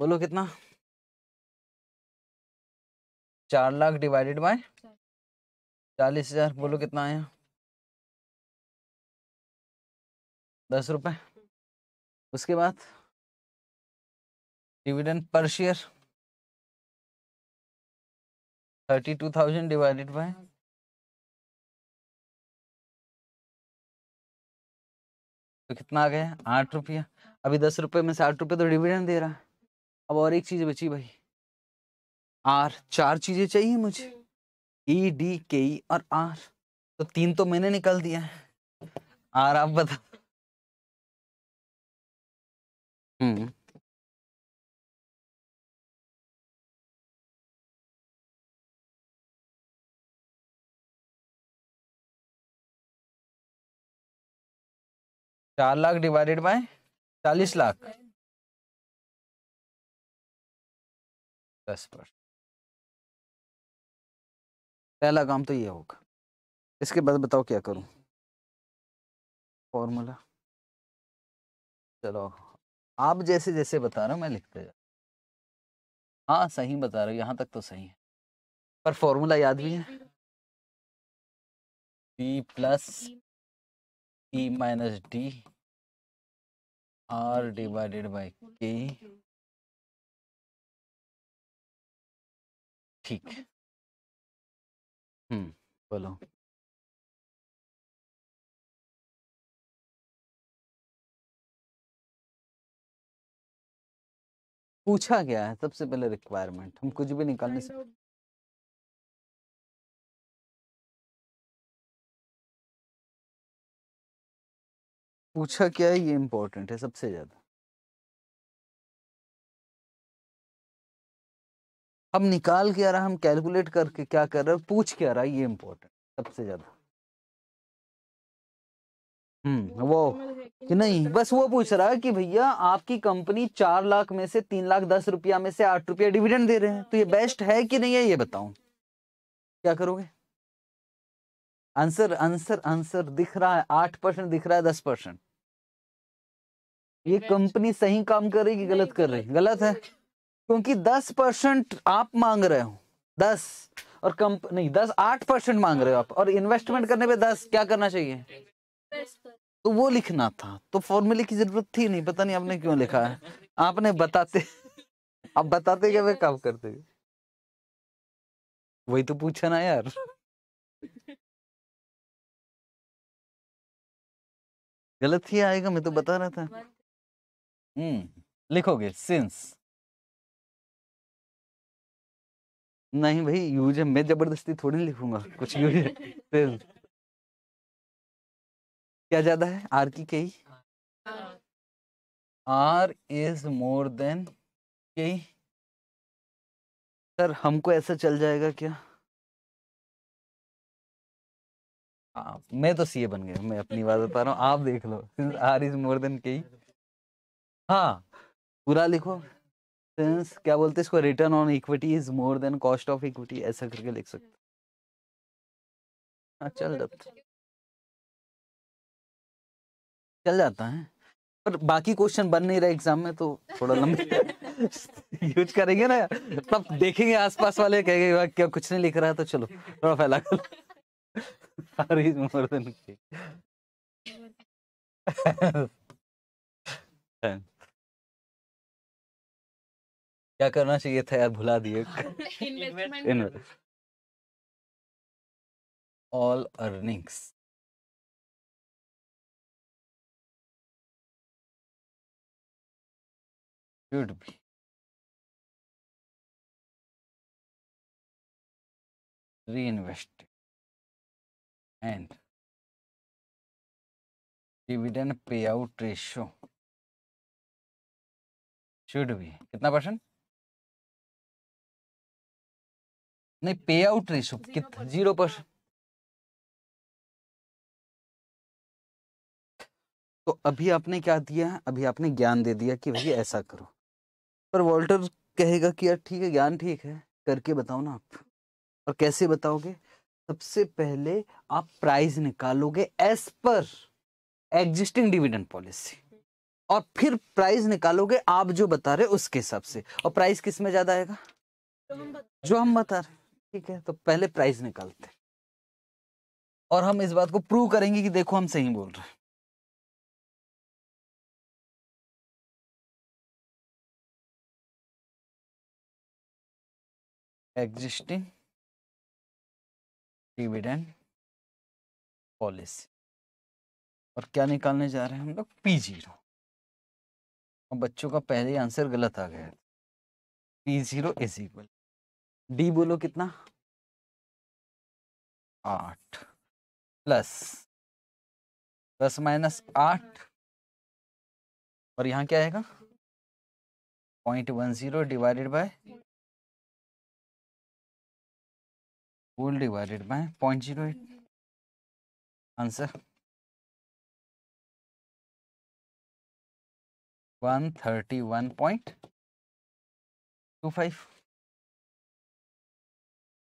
बोलो कितना चार लाख डिवाइडेड बाय चालीस हजार बोलो कितना आया दस रुपए हम्म। उसके बाद dividend per share thirty two thousand divided by तो कितना आ गया आठ रुपया अभी दस रुपए में से आठ रुपये तो डिविडेंड दे रहा है अब और एक चीज बची भाई आर चार चीजें चाहिए मुझे हम्म। ई डी के ई और आर तो तीन तो मैंने निकाल दिया है आर आप बता हम्म चार लाख डिवाइडेड बाय चालीस लाख दस परसेंट पहला काम तो ये होगा इसके बाद बताओ क्या करूं फॉर्मूला चलो आप जैसे जैसे बता रहे हो मैं लिखते जा हाँ सही बता रहे हो यहाँ तक तो सही है पर फॉर्मूला याद भी है D plus E minus D R divided by K ठीक हम्म बोलो पूछा गया है सबसे पहले रिक्वायरमेंट हम कुछ भी निकालने से पूछा क्या है ये इम्पोर्टेंट है सबसे ज्यादा अब निकाल के आ रहा हम कैलकुलेट करके क्या कर रहे हैं पूछ के आ रहा है ये इम्पोर्टेंट सबसे ज़्यादा हम्म वो कि नहीं बस वो पूछ रहा है कि भैया आपकी कंपनी चार लाख में से तीन लाख दस रुपया में से आठ रुपया डिविडेंड दे रहे हैं तो ये हाँ, तो बेस्ट है कि नहीं है ये बताओ क्या करोगे आंसर आंसर आंसर दिख रहा है आठ परसेंट दिख रहा है दस परसेंट ये कंपनी सही काम कर रही कि गलत कर रही है गलत है क्योंकि दस परसेंट आप मांग रहे हो दस और कम नहीं दस आठ परसेंट मांग रहे हो आप और इन्वेस्टमेंट करने पे दस क्या करना चाहिए तो वो लिखना था तो फॉर्मूले की जरूरत थी नहीं पता नहीं आपने क्यों लिखा है आपने बताते आप बताते क्या वे काम करते वही तो पूछा ना यार गलत ही आएगा मैं तो बता रहा था हम्म लिखोगे सिंस नहीं भाई यूज है मैं जबरदस्ती थोड़ी नहीं लिखूंगा कुछ यूज है फिर क्या ज्यादा है आर की K R is more than K sir हमको ऐसा चल जाएगा क्या आ, हाँ, मैं तो सीए बन गया मैं अपनी बात बता रहा हूँ आप देख लो आर इज मोर देन कई हाँ पूरा लिखो सेंस क्या बोलते हैं इसको return on equity is more than cost of equity ऐसा करके लिख सकते हाँ चल तो जाता चल जाता है पर बाकी क्वेश्चन बन नहीं रहा एग्जाम में तो थोड़ा लंबे यूज करेंगे ना तब देखेंगे आसपास वाले कहेंगे क्या कुछ नहीं लिख रहा है तो चलो थोड़ा फैला कर क्या करना चाहिए था यार भुला दिए all earnings should be reinvest and dividend पे आउट रेशो शुड बी कितना परसेंट नहीं पे आउट रेशो कितना जीरो परसेंट तो अभी आपने क्या दिया है अभी आपने ज्ञान दे दिया कि भाई ऐसा करो पर वॉल्टर कहेगा कि यार ठीक है ज्ञान ठीक है करके बताओ ना आप और कैसे बताओगे सबसे पहले आप प्राइस निकालोगे as per existing dividend policy और फिर प्राइस निकालोगे आप जो बता रहे उसके हिसाब से और प्राइस किस में ज्यादा आएगा तो जो हम बता रहे ठीक है तो पहले प्राइस निकालते हैं और हम इस बात को प्रूव करेंगे कि देखो हम सही बोल रहे हैं एग्जिस्टिंग डिविडेंड पॉलिसी और क्या निकालने जा रहे हैं हम लोग पी जीरो बच्चों का पहले आंसर गलत आ गया P zero is equal D बोलो कितना आठ प्लस प्लस माइनस आठ और यहाँ क्या आएगा point one zero divided by whole divided by point zero eight answer one thirty one point two five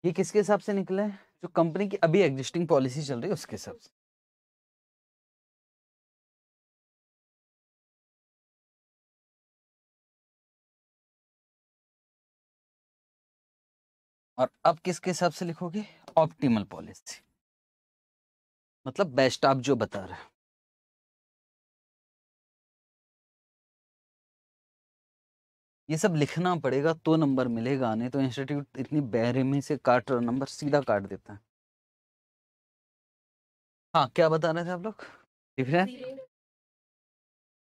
ये किसके हिसाब से निकला है जो कंपनी की अभी एग्जिस्टिंग पॉलिसी चल रही है उसके हिसाब से और अब किसके हिसाब से लिखोगे ऑप्टिमल पॉलिसी मतलब बेस्ट आप जो बता रहे हैं ये सब लिखना पड़ेगा तो नंबर मिलेगा नहीं तो इंस्टीट्यूट इतनी बहरेमी से काट रहा नंबर सीधा काट देता है हाँ क्या बता रहे थे आप लोग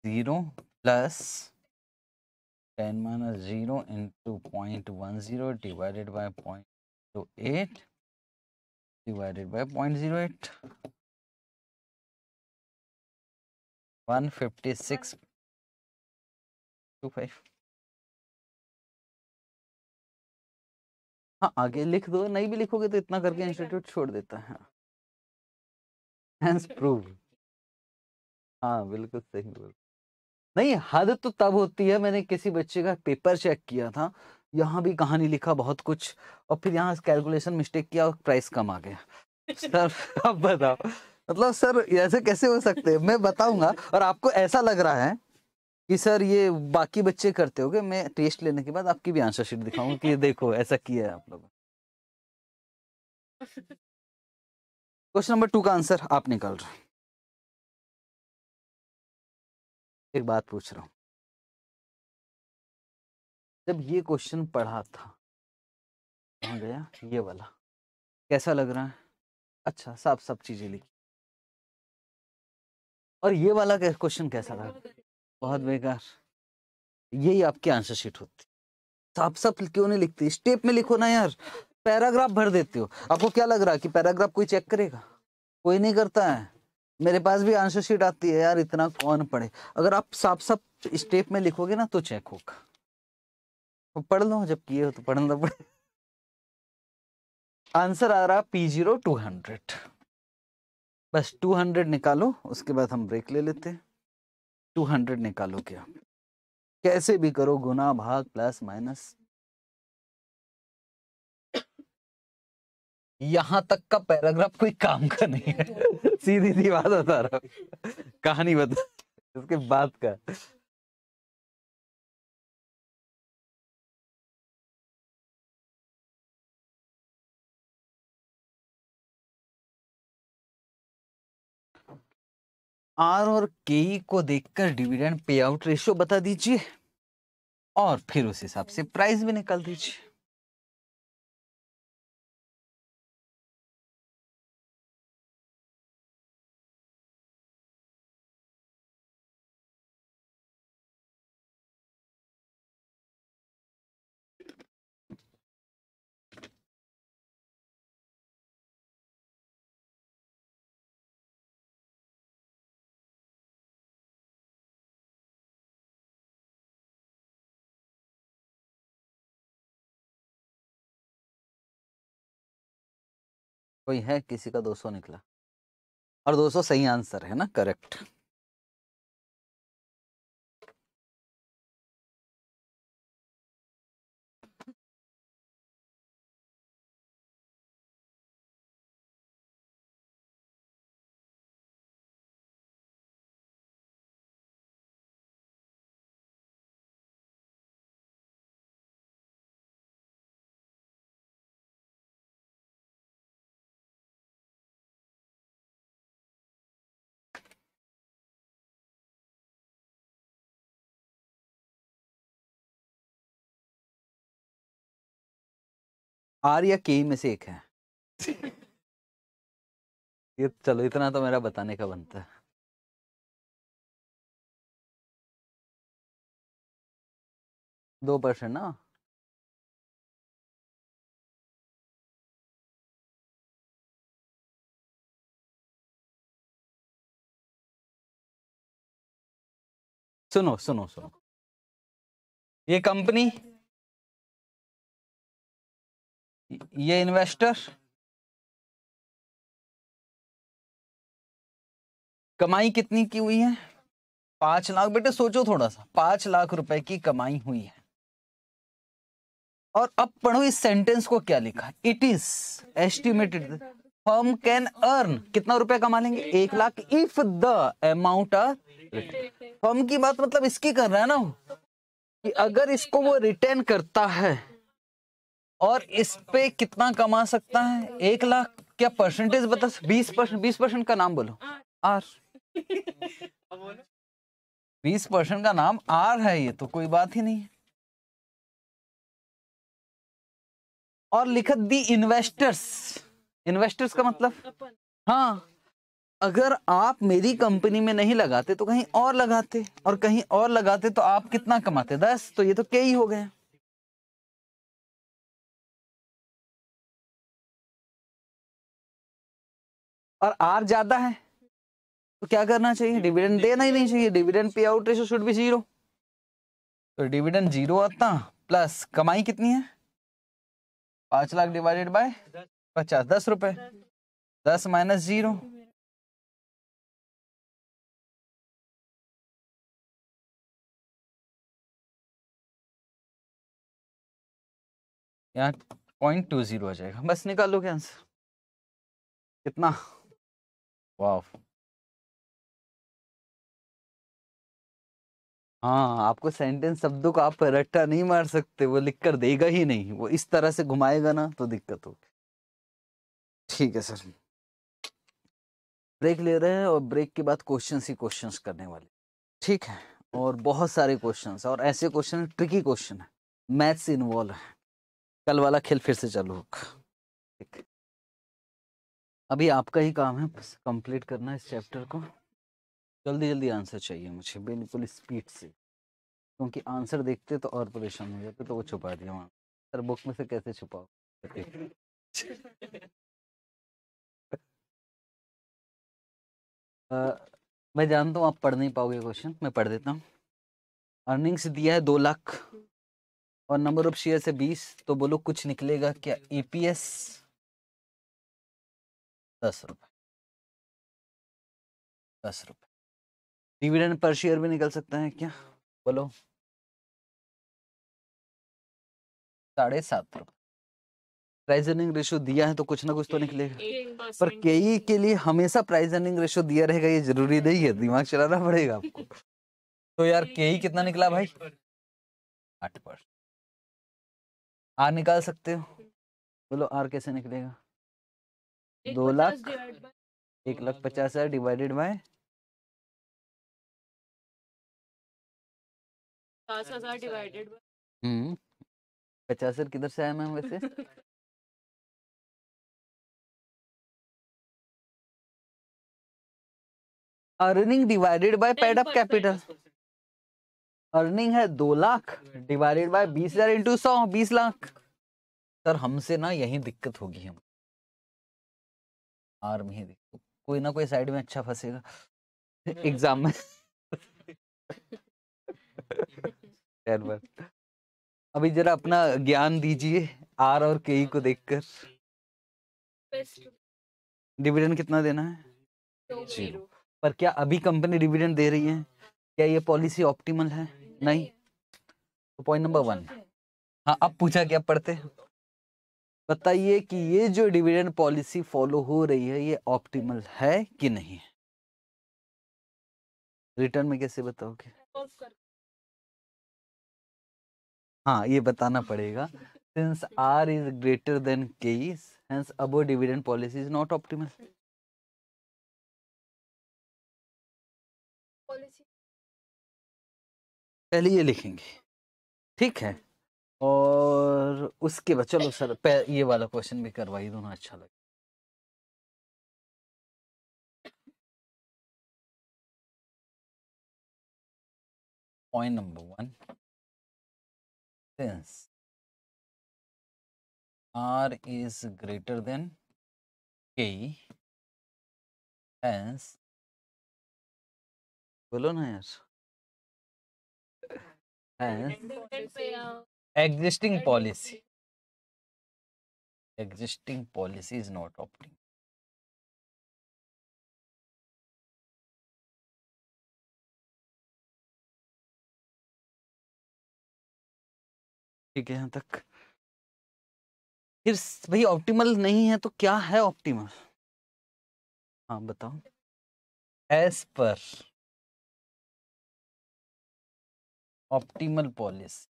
zero plus ten minus zero into point one zero divided by point zero eight divided by point zero eight one fifty six two five हाँ आगे लिख दो नहीं भी लिखोगे तो इतना करके इंस्टीट्यूट छोड़ देता है अच्छा। हाँ बिल्कुल सही बोल नहीं हद तो तब होती है मैंने किसी बच्चे का पेपर चेक किया था यहाँ भी कहानी लिखा बहुत कुछ और फिर यहाँ कैलकुलेशन मिस्टेक किया और प्राइस कम आ गया सर आप बताओ मतलब सर ऐसे कैसे हो सकते हैं मैं बताऊंगा और आपको ऐसा लग रहा है कि सर ये बाकी बच्चे करते हो गए मैं टेस्ट लेने के बाद आपकी भी आंसर शीट दिखाऊंगा कि देखो ऐसा किया है आप लोगों क्वेश्चन नंबर टू का आंसर आप निकाल रहे एक बात पूछ रहा हूं जब ये क्वेश्चन पढ़ा था कहा गया ये वाला कैसा लग रहा है अच्छा साफ सब चीजें लिखी और ये वाला क्वेश्चन कैसा है बहुत बेकार यही आपकी आंसर शीट होती साफ साफ क्यों नहीं लिखती स्टेप में लिखो ना यार पैराग्राफ भर देते हो आपको क्या लग रहा है कि पैराग्राफ कोई चेक करेगा कोई नहीं करता है मेरे पास भी आंसर शीट आती है यार इतना कौन पढ़े अगर आप साफ साफ स्टेप में लिखोगे ना तो चेक होगा तो पढ़ लो जब किए हो तो लो पड़े आंसर आ रहा पी जीरो टू हंड्रेड बस टू हंड्रेड निकालो उसके बाद हम ब्रेक ले लेते हैं टू हंड्रेड निकालो क्या कैसे भी करो गुना भाग प्लस माइनस यहां तक का पैराग्राफ कोई काम का नहीं है सीधी सी बात बता रहा कहानी बता इसके बाद का आर और के को देखकर डिविडेंड पे आउट रेशियो बता दीजिए और फिर उस हिसाब से प्राइस भी निकाल दीजिए कोई है किसी का 200 निकला और 200 सही आंसर है ना करेक्ट आर या के में से एक है ये चलो इतना तो मेरा बताने का बनता है दो परसेंट ना सुनो सुनो सुनो ये कंपनी ये इन्वेस्टर कमाई कितनी की हुई है पांच लाख बेटे सोचो थोड़ा सा पांच लाख रुपए की कमाई हुई है और अब पढ़ो इस सेंटेंस को क्या लिखा it is estimated firm can earn कितना रुपए कमा लेंगे एक lakh if the amount are firm की बात मतलब इसकी कर रहा है ना कि अगर इसको वो रिटर्न करता है और इस पे कितना कमा सकता है एक लाख क्या परसेंटेज बता बीस परसेंट बीस परसेंट का नाम बोलो आर बीस परसेंट का नाम आर है ये तो कोई बात ही नहीं है और लिखत दी इन्वेस्टर्स इन्वेस्टर्स का मतलब हाँ अगर आप मेरी कंपनी में नहीं लगाते तो कहीं और लगाते और कहीं और लगाते तो आप कितना कमाते दस तो ये तो के ही हो गए और आर ज्यादा है तो क्या करना चाहिए डिविडेंड देना ही नहीं चाहिए डिविडेंड पे payout ratio should be zero तो डिविडेंड जीरो आता प्लस कमाई कितनी है पांच लाख डिवाइडेड बाय पचास दस रुपए दस minus zero point two zero आ जाएगा बस निकाल लो क्या आंसर कितना वाह हाँ, आपको सेंटेंस शब्दों को आप रट्टा नहीं मार सकते, वो लिख कर देगा ही नहीं, वो इस तरह से घुमाएगा ना तो दिक्कत होगी। ठीक है सर। ब्रेक ले रहे हैं और ब्रेक के बाद क्वेश्चन ही क्वेश्चन करने वाले। ठीक है और बहुत सारे क्वेश्चन और ऐसे क्वेश्चन ट्रिकी क्वेश्चन है मैथ्स इन्वॉल्व है। कल वाला खेल फिर से चालू होगा। ठीक है। अभी आपका ही काम है बस कंप्लीट करना इस चैप्टर को जल्दी जल्दी आंसर चाहिए मुझे बिल्कुल स्पीड से क्योंकि आंसर देखते तो और परेशान हो जाते तो वो छुपा दिया वहाँ सर बुक में से कैसे छुपाओ मैं जानता हूँ आप पढ़ नहीं पाओगे क्वेश्चन मैं पढ़ देता हूँ अर्निंग्स दिया है दो लाख और नंबर ऑफ शेयर से बीस तो बोलो कुछ निकलेगा क्या ई e दस रुपए दस रुपए डिविडेंड पर शेयर भी निकल सकता है क्या बोलो साढ़े सात रुपए प्राइस अर्निंग रेशियो दिया है तो कुछ ना कुछ तो निकलेगा पर केई e के लिए हमेशा प्राइस अर्निंग रेशियो दिया रहेगा ये जरूरी नहीं है दिमाग चलाना पड़ेगा आपको तो यार e e केई कितना निकला भाई आठ परसेंट आर निकाल सकते हो बोलो आर कैसे निकलेगा दो लाख एक लाख हाँ, पचास हजार डिवाइडेड बाय पचास हजार हम्म, किधर से आया मैम वैसे earning divided by paid up capital earning है दो लाख डिवाइडेड बाय बीस हजार इंटू सौ बीस लाख सर हमसे ना यही दिक्कत होगी हम आर्मी है देखो कोई ना कोई साइड में अच्छा फंसेगा हम्म। एग्जाम में अभी जरा अपना ज्ञान दीजिए आर और के को देखकर डिविडेंड कितना देना है जीरो पर क्या अभी कंपनी डिविडेंड दे रही है क्या ये पॉलिसी ऑप्टिमल है नहीं तो पॉइंट नंबर वन हाँ अब पूछा क्या पढ़ते बताइए कि ये जो डिविडेंड पॉलिसी फॉलो हो रही है ये ऑप्टिमल है कि नहीं है रिटर्न में कैसे बताओगे हाँ ये बताना पड़ेगा since R is greater than K hence अब dividend policy is not optimal पहले ये लिखेंगे ठीक है और उसके बाद चलो सर ये वाला क्वेश्चन भी करवाई दोनों अच्छा लगे point number one since R is greater than K hence बोलो ना यार existing policy existing policy is not opting ठीक है यहां तक फिर भाई ऑप्टिमल नहीं है तो क्या है ऑप्टिमल हाँ बताओ as per optimal policy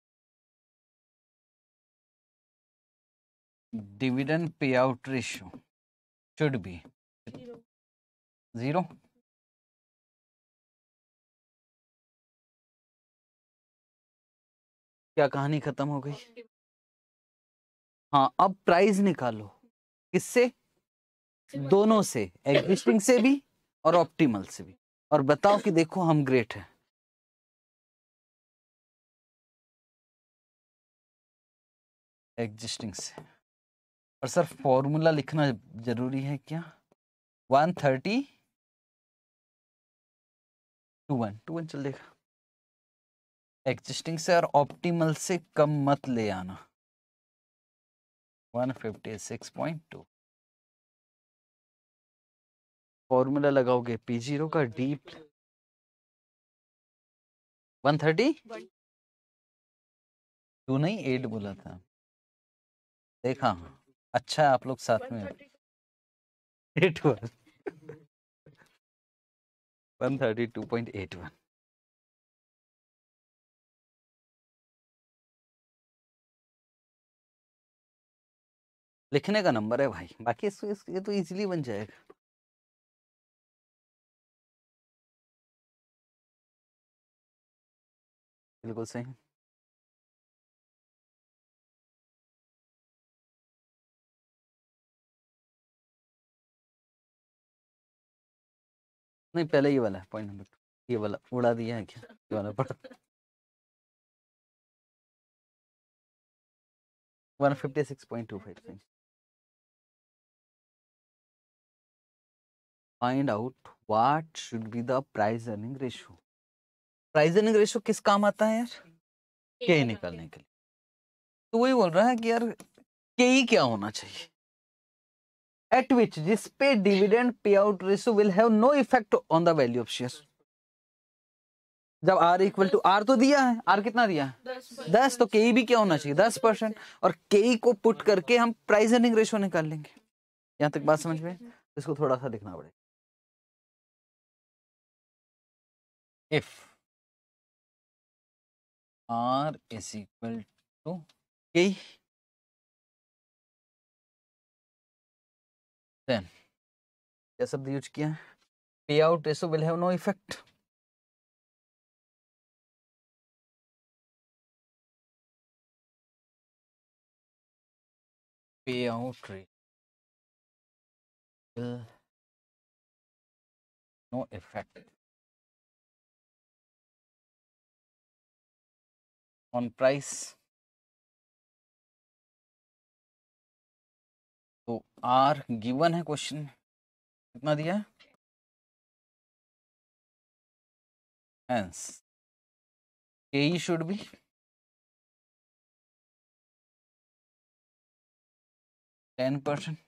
dividend payout ratio should be zero. Zero क्या कहानी खत्म हो गई हाँ अब प्राइस निकालो किससे दोनों से एग्जिस्टिंग से भी और ऑप्टिमल से भी और बताओ कि देखो हम ग्रेट हैं एग्जिस्टिंग से और सर फॉर्मूला लिखना जरूरी है क्या one thirty two one two one चल देगा एग्जिस्टिंग से और ऑप्टिमल से कम मत ले आना one fifty six point two formula लगाओगे पी जीरो का डीप वन थर्टी टू नहीं एट बोला था देखा हाँ अच्छा आप लोग साथ में eight one one thirty two point eight one लिखने का नंबर है भाई बाकी इसको ये तो इजीली बन जाएगा बिल्कुल सही नहीं पहले ये वाला पॉइंट नंबर टू ये वाला उड़ा दिया है क्या ये वाला पढ़ one fifty six point two five find out what should be the price earning ratio price earning ratio किस काम आता है यार के निकालने के लिए तो वही बोल रहा है कि यार के ही क्या होना चाहिए at which this डिविडेंड पे payout ratio will have no effect on the value of share जब आर इक्वल टू आर तो दिया है आर कितना दिया है दस तो के e भी क्या होना चाहिए दस परसेंट और के e को पुट करके हम प्राइस अर्निंग रेशो निकाल लेंगे यहां तक बात समझ में इसको थोड़ा सा लिखना पड़ेगा if R is equal to K then क्या शब्द यूज किया payout ratio will have no effect payout will no effect on price तो आर गिवन है क्वेश्चन कितना दिया है hence ke should be ten percent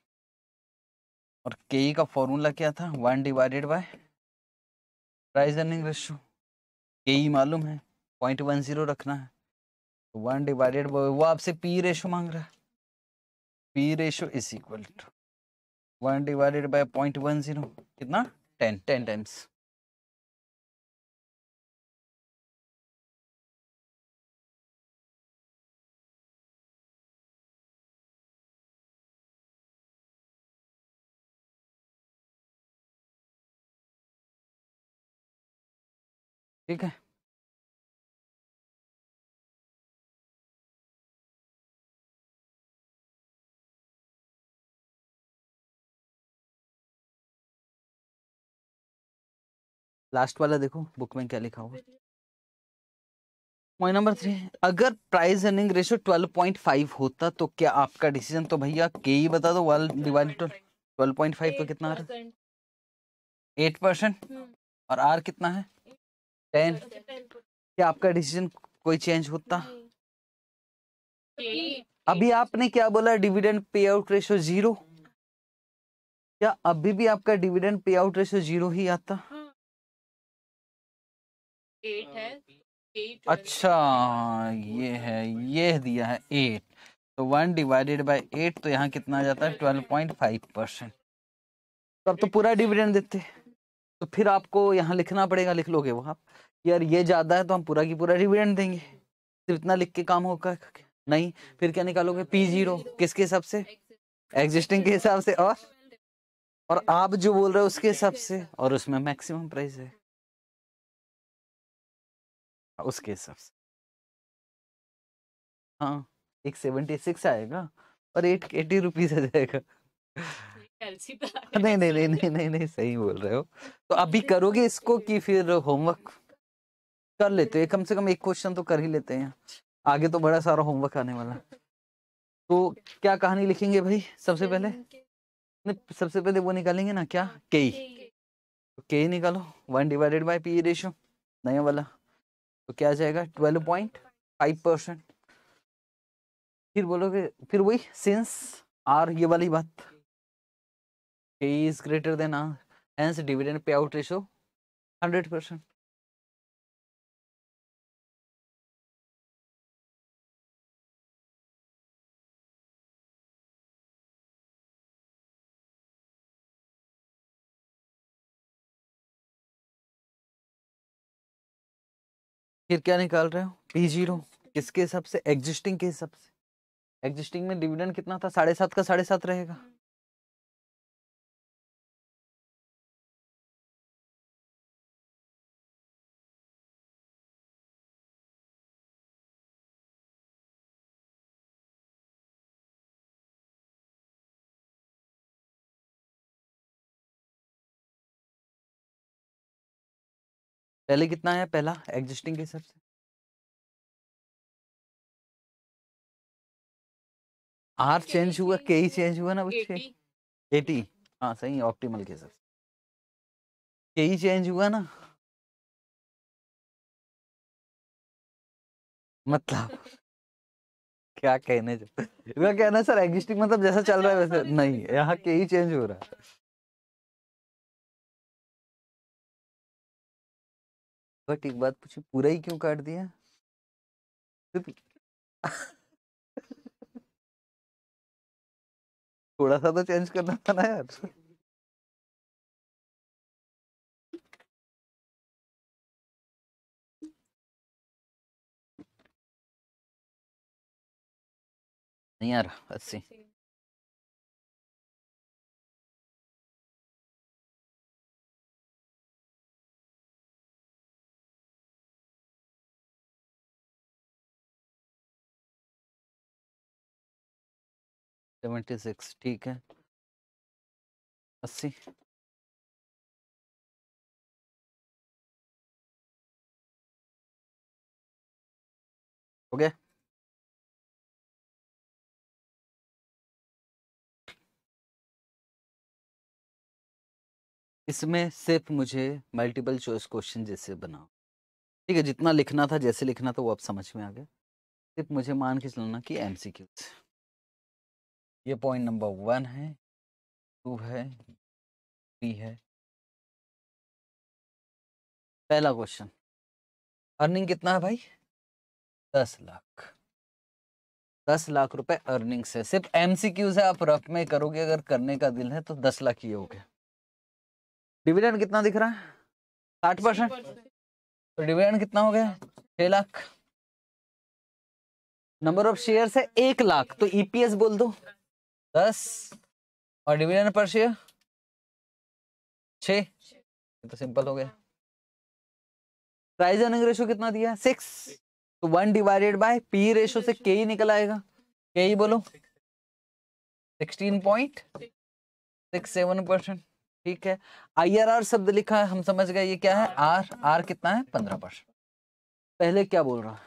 और के e का फॉर्मूला क्या था one divided by price earning ratio K मालूम है पॉइंट वन जीरो रखना है वन डिवाइडेड बाय वो आपसे पी रेशो मांग रहा है P ratio is equal to one divided by point one zero कितना टेन टेन टाइम्स ठीक है लास्ट वाला देखो बुक में क्या लिखा हुआ पॉइंट नंबर थ्री अगर प्राइस अर्निंग रेशो 12.5 होता तो क्या आपका डिसीजन तो भैया के ही बता दो वर्ल्ड डिवाइड टू तो ट्वेल्व पॉइंट फाइव तो कितना आ रहा है एट परसेंट हम्म। और आर कितना है टेन क्या आपका डिसीजन कोई चेंज होता अभी आपने क्या बोला dividend pay payout ratio zero हम्म। क्या अभी भी आपका dividend pay payout ratio zero ही आता हाँ। एट है एट अच्छा ये है ये दिया है एट तो वन डिवाइडेड बाय एट तो यहाँ कितना आ जाता है ट्वेल्व पॉइंट फाइव परसेंट तो अब तो पूरा डिविडेंड देते तो फिर आपको यहाँ लिखना पड़ेगा लिख लोगे वो आप यार ये ज़्यादा है तो हम पूरा की पूरा डिविडेंड देंगे सिर्फ इतना लिख के काम होगा नहीं फिर क्या निकालोगे पी जीरो किसके हिसाब से एग्जिस्टिंग के हिसाब से और और आप जो बोल रहे हो उसके हिसाब से और उसमें मैक्सिमम प्राइस है उसके हिसाब से हाँ एक सेवेंटी सिक्स आएगा और एट एटी रुपीज आ जाएगा नहीं तो नहीं नहीं नहीं नहीं नहीं सही बोल रहे हो तो अभी तो करोगे इसको कि फिर होमवर्क कर लेते हैं कम से कम एक क्वेश्चन तो कर ही लेते हैं आगे तो बड़ा सारा होमवर्क आने वाला तो क्या कहानी लिखेंगे भाई सबसे पहले नहीं सबसे पहले वो निकालेंगे ना क्या के हाँ, के तो निकालो one divided by P ratio नया वाला तो क्या आ जाएगा ट्वेल्व पॉइंट फाइव परसेंट फिर बोलोगे फिर वही सिंस आर ये वाली बात is greater than R hence dividend पे आउट रेशो हंड्रेड परसेंट फिर क्या निकाल रहे हो पी जीरो किसके हिसाब से एग्जिस्टिंग के हिसाब से एग्जिस्टिंग में डिविडेंड कितना था साढ़े सात का साढ़े सात रहेगा पहले कितना है पहला एग्जिस्टिंग के हिसाब से आर चेंज हुआ के ही चेंज हुआ ना बच्चे एटी हाँ सही ऑप्टिमल के हिसाब से के ही चेंज हुआ ना मतलब क्या कहने मैं कहना सर एग्जिस्टिंग मतलब जैसा अच्छा चल रहा है वैसे नहीं यहाँ के ही चेंज हो रहा है बट एक बात पूछी पूरा ही क्यों काट दिया थोड़ा सा तो चेंज करना था ना यार नहीं यार अस्सी सेवेंटी सिक्स ठीक है अस्सी हो गया इसमें सिर्फ मुझे मल्टीपल चॉइस क्वेश्चन जैसे बनाओ ठीक है जितना लिखना था जैसे लिखना था वो आप समझ में आ गया सिर्फ मुझे मान के चलना कि एमसीक्यू सी ये पॉइंट नंबर वन है टू है थ्री है पहला क्वेश्चन अर्निंग कितना है भाई दस लाख दस लाख रुपए अर्निंग से सिर्फ एमसीक्यूज है आप रफ में करोगे अगर करने का दिल है तो दस लाख ये हो गया डिविडेंड कितना दिख रहा है साठ परसेंट तो डिविडेंड कितना हो गया छह लाख नंबर ऑफ शेयर है एक लाख तो ईपीएस e बोल दो दस और डिविजन पर शेयर छ तो सिंपल हो गया प्राइज अर्निंग रेशो कितना दिया सिक्स तो one divided by P ratio से के ही निकल आएगा के ही बोलो sixteen point six seven percent ठीक है आई आर आर शब्द लिखा है हम समझ गए ये क्या है आर आर कितना है पंद्रह परसेंट पहले क्या बोल रहा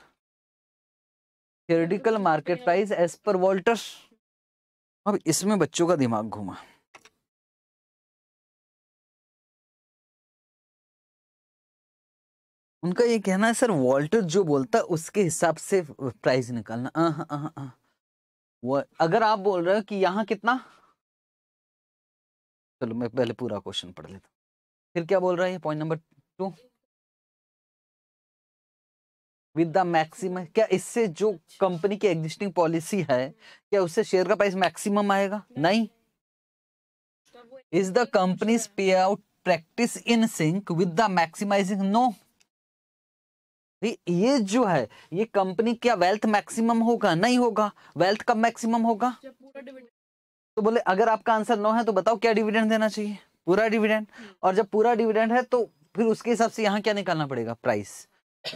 theoretical market price as per Walter अब इसमें बच्चों का दिमाग घूमा उनका ये कहना है सर वॉल्टर जो बोलता है उसके हिसाब से प्राइस निकालना आह, आह, आह। वो अगर आप बोल रहे हो कि यहाँ कितना चलो मैं पहले पूरा क्वेश्चन पढ़ लेता फिर क्या बोल रहा है point number two with the maximum क्या इससे जो कंपनी की एग्जिस्टिंग पॉलिसी है क्या उससे शेयर का प्राइस मैक्सिमम आएगा नहीं is the company payout practice in sync with the maximising no ये जो है ये कंपनी क्या वेल्थ मैक्सिमम होगा नहीं होगा वेल्थ कब मैक्सिमम होगा तो बोले अगर आपका आंसर नो है तो बताओ क्या डिविडेंड देना चाहिए पूरा डिविडेंड हम्म. और जब पूरा डिविडेंड है तो फिर उसके हिसाब से यहाँ क्या निकालना पड़ेगा प्राइस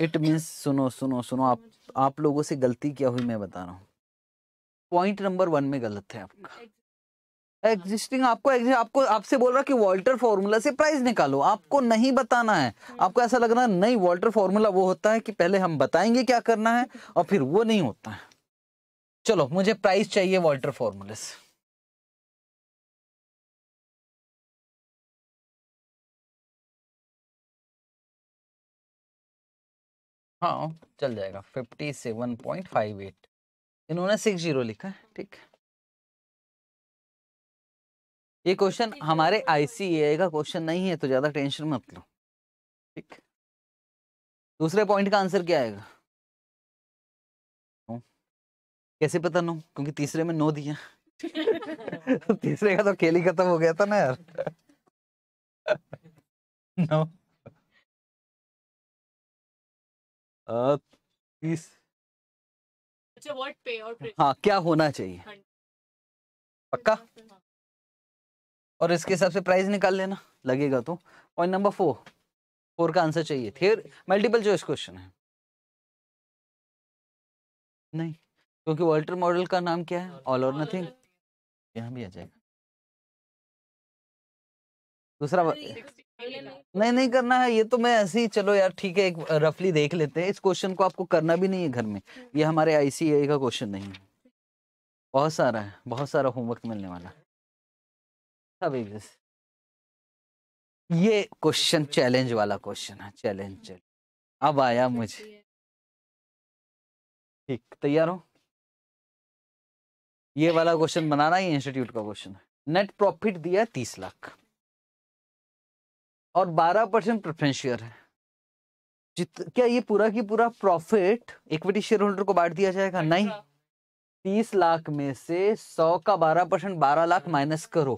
इट मीन्स सुनो सुनो सुनो आप आप लोगों से गलती क्या हुई मैं बता रहा हूँ पॉइंट नंबर वन में गलत है आपका एग्जिस्टिंग आपको आपको आपसे बोल रहा कि वॉल्टर फॉर्मूला से प्राइस निकालो आपको नहीं बताना है आपको ऐसा लग रहा है नहीं वॉल्टर फॉर्मूला वो होता है कि पहले हम बताएंगे क्या करना है और फिर वो नहीं होता है चलो मुझे प्राइस चाहिए वॉल्टर फॉर्मूले से हाँ चल जाएगा fifty seven point five eight इन्होंने सिक्स जीरो लिखा है ठीक ये क्वेश्चन हमारे आईसीए का क्वेश्चन नहीं है तो ज्यादा टेंशन मत लो ठीक दूसरे पॉइंट का आंसर क्या आएगा हम्म। कैसे पता नो क्योंकि तीसरे में नो दिया तीसरे का तो खेल ही खत्म हो गया था ना यार नो no. तीस हाँ क्या होना चाहिए पक्का हाँ. और इसके हिसाब से प्राइस निकाल लेना लगेगा तो पॉइंट नंबर फोर फोर का आंसर चाहिए फिर मल्टीपल चॉइस क्वेश्चन है नहीं क्योंकि वॉल्टर मॉडल का नाम क्या है ऑल और नथिंग यहाँ भी आ जाएगा दूसरा नहीं नहीं करना है ये तो मैं ऐसे ही चलो यार ठीक है एक रफली देख लेते हैं इस क्वेश्चन को आपको करना भी नहीं है घर में हम्म। ये हमारे आईसी का क्वेश्चन नहीं है बहुत सारा है बहुत सारा होमवर्क मिलने वाला है हाँ ये क्वेश्चन चैलेंज वाला क्वेश्चन है चैलेंज हम्म। अब आया अच्छा, मुझे ठीक तैयार हो ये वाला क्वेश्चन बनाना ही इंस्टीट्यूट का क्वेश्चन है नेट प्रॉफिट दिया तीस लाख और 12 परसेंट प्रेफरेंस शेयर है जित क्या ये पूरा की पूरा प्रॉफिट इक्विटी शेयर होल्डर को बांट दिया जाएगा अच्छा। नहीं 30 लाख में से 100 का 12 परसेंट बारह लाख माइनस करो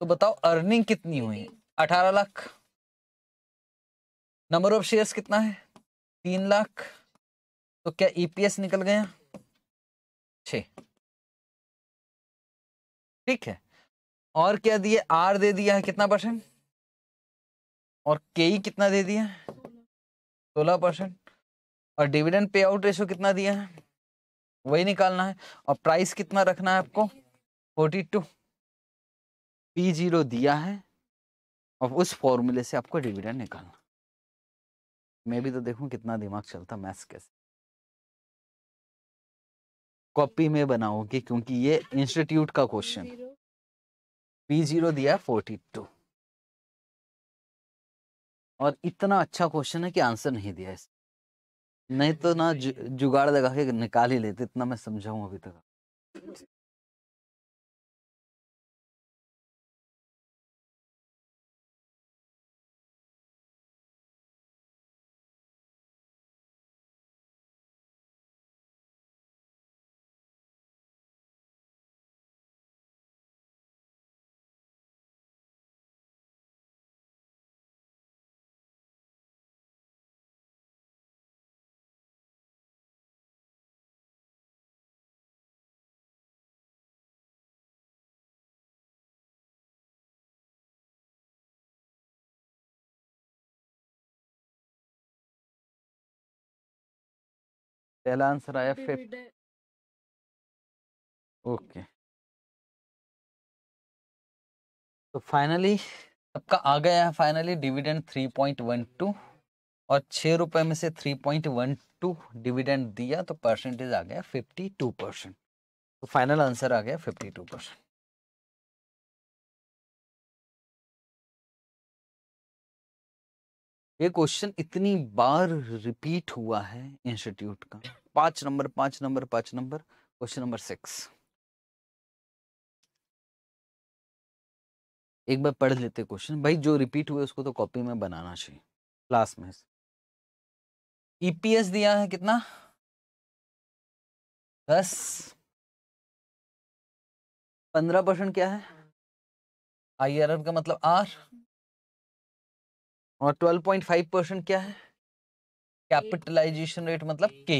तो बताओ अर्निंग कितनी हुई अठारह लाख नंबर ऑफ शेयर्स कितना है तीन लाख तो क्या ईपीएस e निकल गया छ ठीक है और क्या दिए आर दे दिया है कितना परसेंट और के ई कितना दे दिया सोलह परसेंट और डिविडेंड पे आउट रेशो कितना दिया है वही निकालना है और प्राइस कितना रखना है आपको फोर्टी टू पी जीरो दिया है और उस फॉर्मूले से आपको डिविडेंड निकालना मैं भी तो देखूं कितना दिमाग चलता मैथ्स कैसे कॉपी में बनाओगे क्योंकि ये इंस्टीट्यूट का क्वेश्चन पी जीरो दिया फोर्टी टू और इतना अच्छा क्वेश्चन है कि आंसर नहीं दिया इस नहीं तो ना जुगाड़ लगा के निकाल ही लेते इतना मैं समझाऊँ अभी तक पहला आंसर आया फिफ्थ ओके तो फाइनली आपका आ गया है finally dividend three point one two और छः रुपये में से three point one two dividend दिया तो परसेंटेज आ गया फिफ्टी टू परसेंट तो फाइनल आंसर आ गया फिफ्टी टू परसेंट ये क्वेश्चन इतनी बार रिपीट हुआ है इंस्टीट्यूट का पांच नंबर पांच नंबर पांच नंबर क्वेश्चन नंबर सिक्स एक बार पढ़ लेते क्वेश्चन भाई जो रिपीट हुए उसको तो कॉपी में बनाना चाहिए क्लास में ईपीएस e दिया है कितना दस पंद्रह परसेंट क्या है आई का मतलब आर और 12.5 परसेंट क्या है कैपिटलाइजेशन रेट मतलब के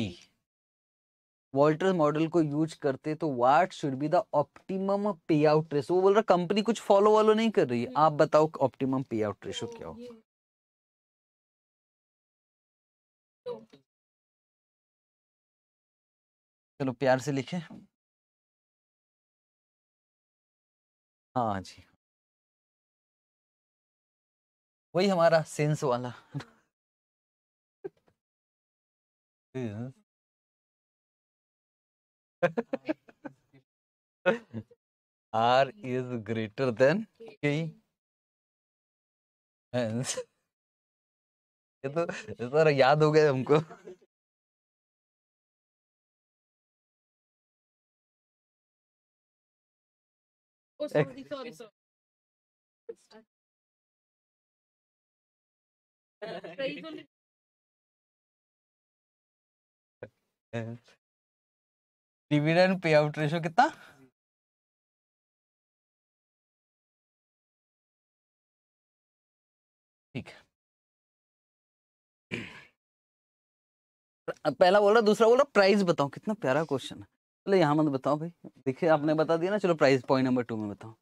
वॉल्टर मॉडल को यूज करते तो what should be the optimum payout ratio वो बोल रहा कंपनी कुछ फॉलो वॉलो नहीं कर रही है आप बताओ ऑप्टिमम पे आउट तो रेशो क्या हो तो चलो प्यार से लिखे हाँ जी वही हमारा सेंस वाला आर इज ग्रेटर देन के ये तो, तो सर याद हो गया हमको सॉरी सॉरी सॉरी डिविडेंड पे आउट रेशो कितना ठीक पहला बोल रहा दूसरा बोल रहा प्राइस बताओ कितना प्यारा क्वेश्चन है चलो यहाँ मत बताओ भाई देखिए आपने बता दिया ना चलो प्राइस पॉइंट नंबर टू में बताओ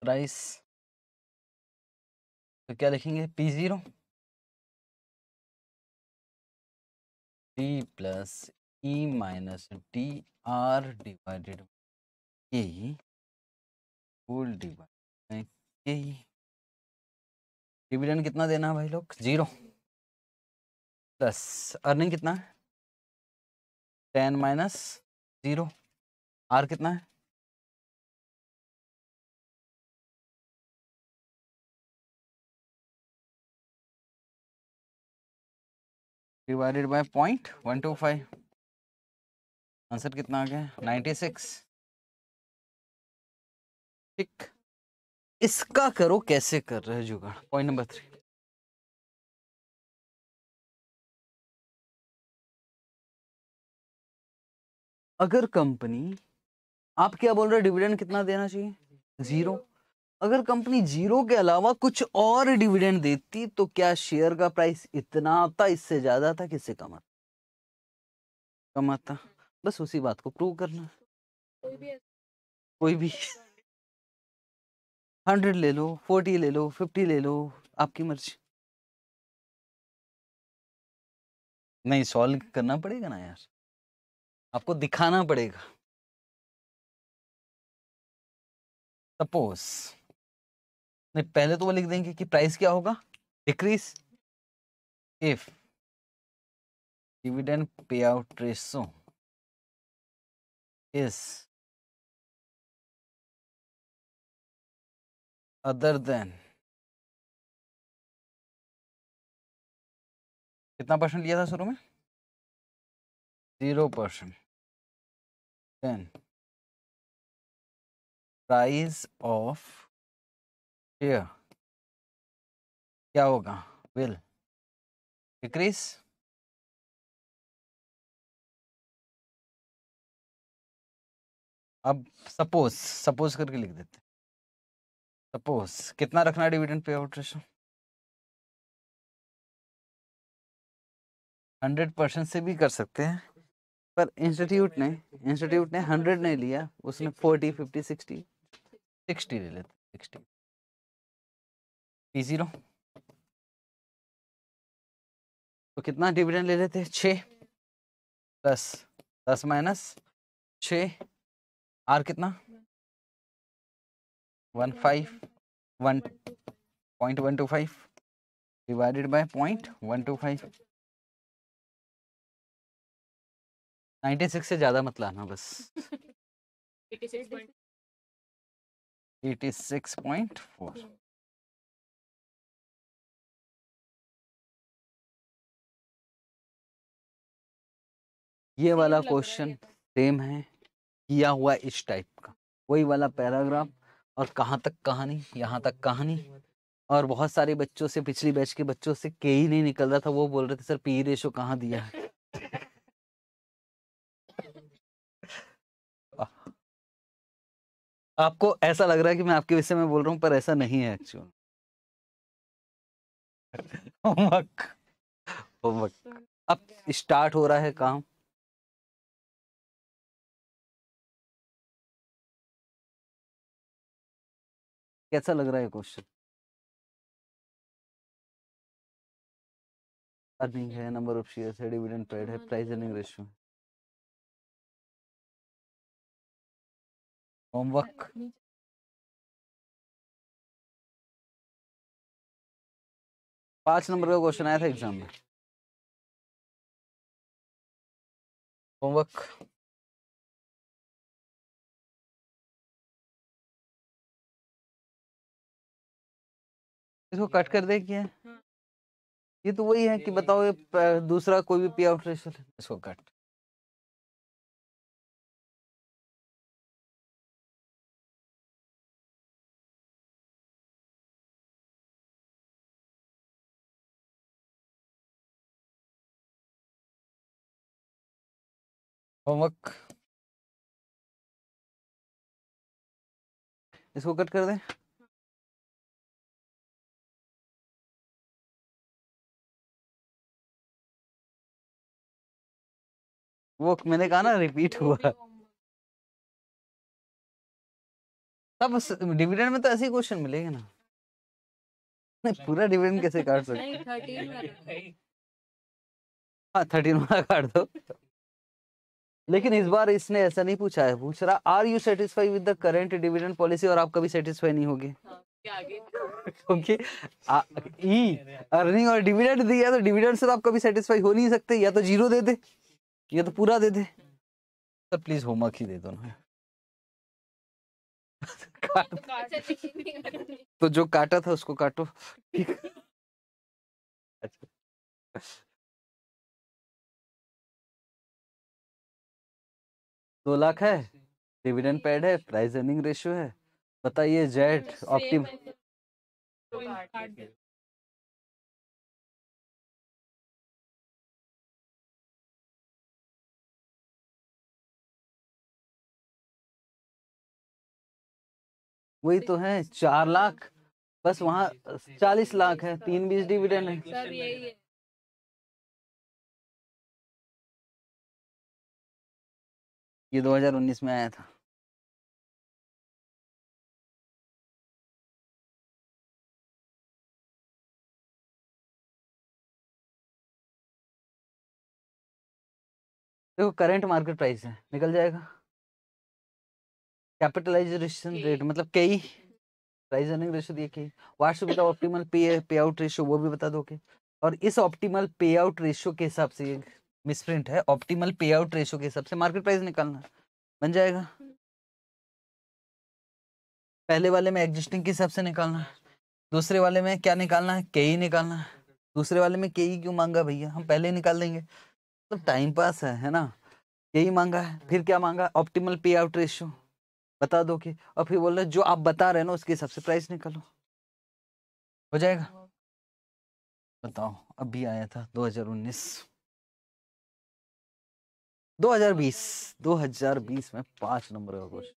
प्राइस तो क्या लिखेंगे P zero plus E minus D R divided K whole dividend कितना देना है भाई लोग जीरो प्लस अर्निंग कितना है टेन माइनस जीरो आर कितना है divided by point one two five answer कितना आ गया नाइन्टी सिक्स ठीक इसका करो कैसे कर रहे जुगाड़ पॉइंट नंबर थ्री अगर कंपनी आप क्या बोल रहे हो डिविडेंड कितना देना चाहिए जीरो अगर कंपनी जीरो के अलावा कुछ और डिविडेंड देती तो क्या शेयर का प्राइस इतना आता इससे ज्यादा था किससे कम आता कम आता बस उसी बात को प्रूव करना कोई भी कोई भी हंड्रेड ले लो फोर्टी ले लो फिफ्टी ले लो आपकी मर्जी नहीं सॉल्व करना पड़ेगा ना यार आपको दिखाना पड़ेगा सपोज नहीं पहले तो वो लिख देंगे कि प्राइस क्या होगा डिक्रीज इफ डिविडेंड पे payout ratio is other than कितना परसेंट लिया था शुरू में zero percent then price of here क्या होगा विल डिक्रीज अब सपोज सपोज करके लिख देते सपोज कितना रखना है dividend pay payout ratio hundred percent से भी कर सकते हैं पर इंस्टीट्यूट ने इंस्टीट्यूट ने हंड्रेड नहीं लिया उसने फोर्टी फिफ्टी सिक्सटी सिक्सटी ले लेते सिक्सटी पी जीरो तो कितना डिविडेंड ले लेते हैं छ प्लस दस माइनस छ आर कितना one five one point one two five divided by point one two five ninety six से ज़्यादा मत लाना बस एटी सिक्स पॉइंट फोर ये वाला क्वेश्चन तो। सेम है किया हुआ इस टाइप का वही वाला पैराग्राफ और कहाँ तक कहानी यहाँ तक कहानी और बहुत सारे बच्चों से पिछली बैच के बच्चों से के ही नहीं निकल रहा था वो बोल रहे थे सर पी रेशो कहाँ दिया है आपको ऐसा लग रहा है कि मैं आपके विषय में बोल रहा हूँ पर ऐसा नहीं है एक्चुअल होमवर्क होमवर्क अब स्टार्ट हो रहा है काम कैसा लग रहा है क्वेश्चन अर्निंग है नंबर ऑफ शेयर्स है डिविडेंड पेड है हाँ, प्राइस अर्निंग रेशियो हाँ, होमवर्क पांच नंबर का क्वेश्चन आया था एग्जाम में होमवर्क इसको कट कर दे क्या हाँ। ये तो वही है कि बताओ ये तो दूसरा कोई भी पे आउट रेशो इसको कट होमवर्क इसको कट कर दें वो मैंने कहा ना रिपीट हुआ तब डिविडेंड में तो ऐसे क्वेश्चन मिलेगा ना नहीं पूरा डिविडेंड कैसे काट सकते हाँ थर्टीन वाला काट दो लेकिन इस बार इसने ऐसा नहीं पूछा है पूछ रहा are you satisfy with the current dividend policy और आप कभी सेटिस्फाई नहीं होगी हाँ, क्योंकि ई अर्निंग और डिविडेंड दिया तो डिविडेंड से तो आप कभी सेटिस्फाई हो नहीं सकते या तो जीरो दे दे ये तो पूरा दे दे सर प्लीज होमवर्क ही दे दो ना तो, तो जो काटा था उसको काटो ठीक अच्छा दो लाख है डिविडेंड पेड है प्राइस अर्निंग रेशियो है बताइए जेट तो ऑप्टिम वही तो है चार लाख बस वहाँ चालीस लाख है तीन बीस डिविडेंड है ये 2019 में आया था देखो करंट मार्केट प्राइस है निकल जाएगा कैपिटलाइजेशन रेट मतलब कई प्राइस अर्निंग रेशियो दिए कई व्हाट्स विद ऑप्टिमल पे पे आउट रेशियो वो भी बता दो के और इस ऑप्टिमल पे आउट रेशियो के हिसाब से मिसप्रिंट है ऑप्टिमल पे आउट रेशियो के हिसाब से मार्केट प्राइस निकालना बन जाएगा हम्म। पहले वाले में एग्जिस्टिंग के हिसाब से निकालना दूसरे वाले में क्या निकालना है के ही निकालना है दूसरे वाले में के ही क्यों मांगा भैया हम पहले ही निकाल देंगे तो टाइम पास है है ना यही मांगा है फिर क्या मांगा ऑप्टिमल पे आउट रेशियो बता दो कि और फिर बोल रहे जो आप बता रहे ना उसके हिसाब से प्राइस निकालो हो जाएगा हाँ। बताओ अभी आया था 2019 2020 2020 में पांच नंबर का क्वेश्चन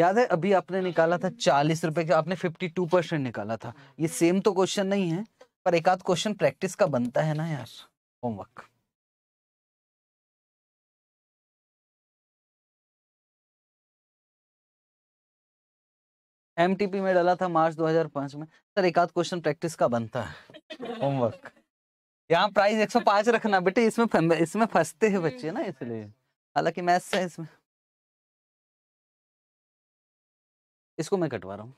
याद है अभी आपने निकाला था चालीस रुपए का आपने 52 परसेंट निकाला था ये सेम तो क्वेश्चन नहीं है पर एक आध क्वेश्चन प्रैक्टिस का बनता है ना यार होमवर्क एम में डाला था मार्च 2005 में सर एक आध क्वेश्चन प्रैक्टिस का बनता है होमवर्क यहाँ प्राइस 105 रखना बेटे इसमें इसमें फंसते हैं बच्चे ना इसलिए हालांकि मैथ से इसमें इसको मैं कटवा रहा हूँ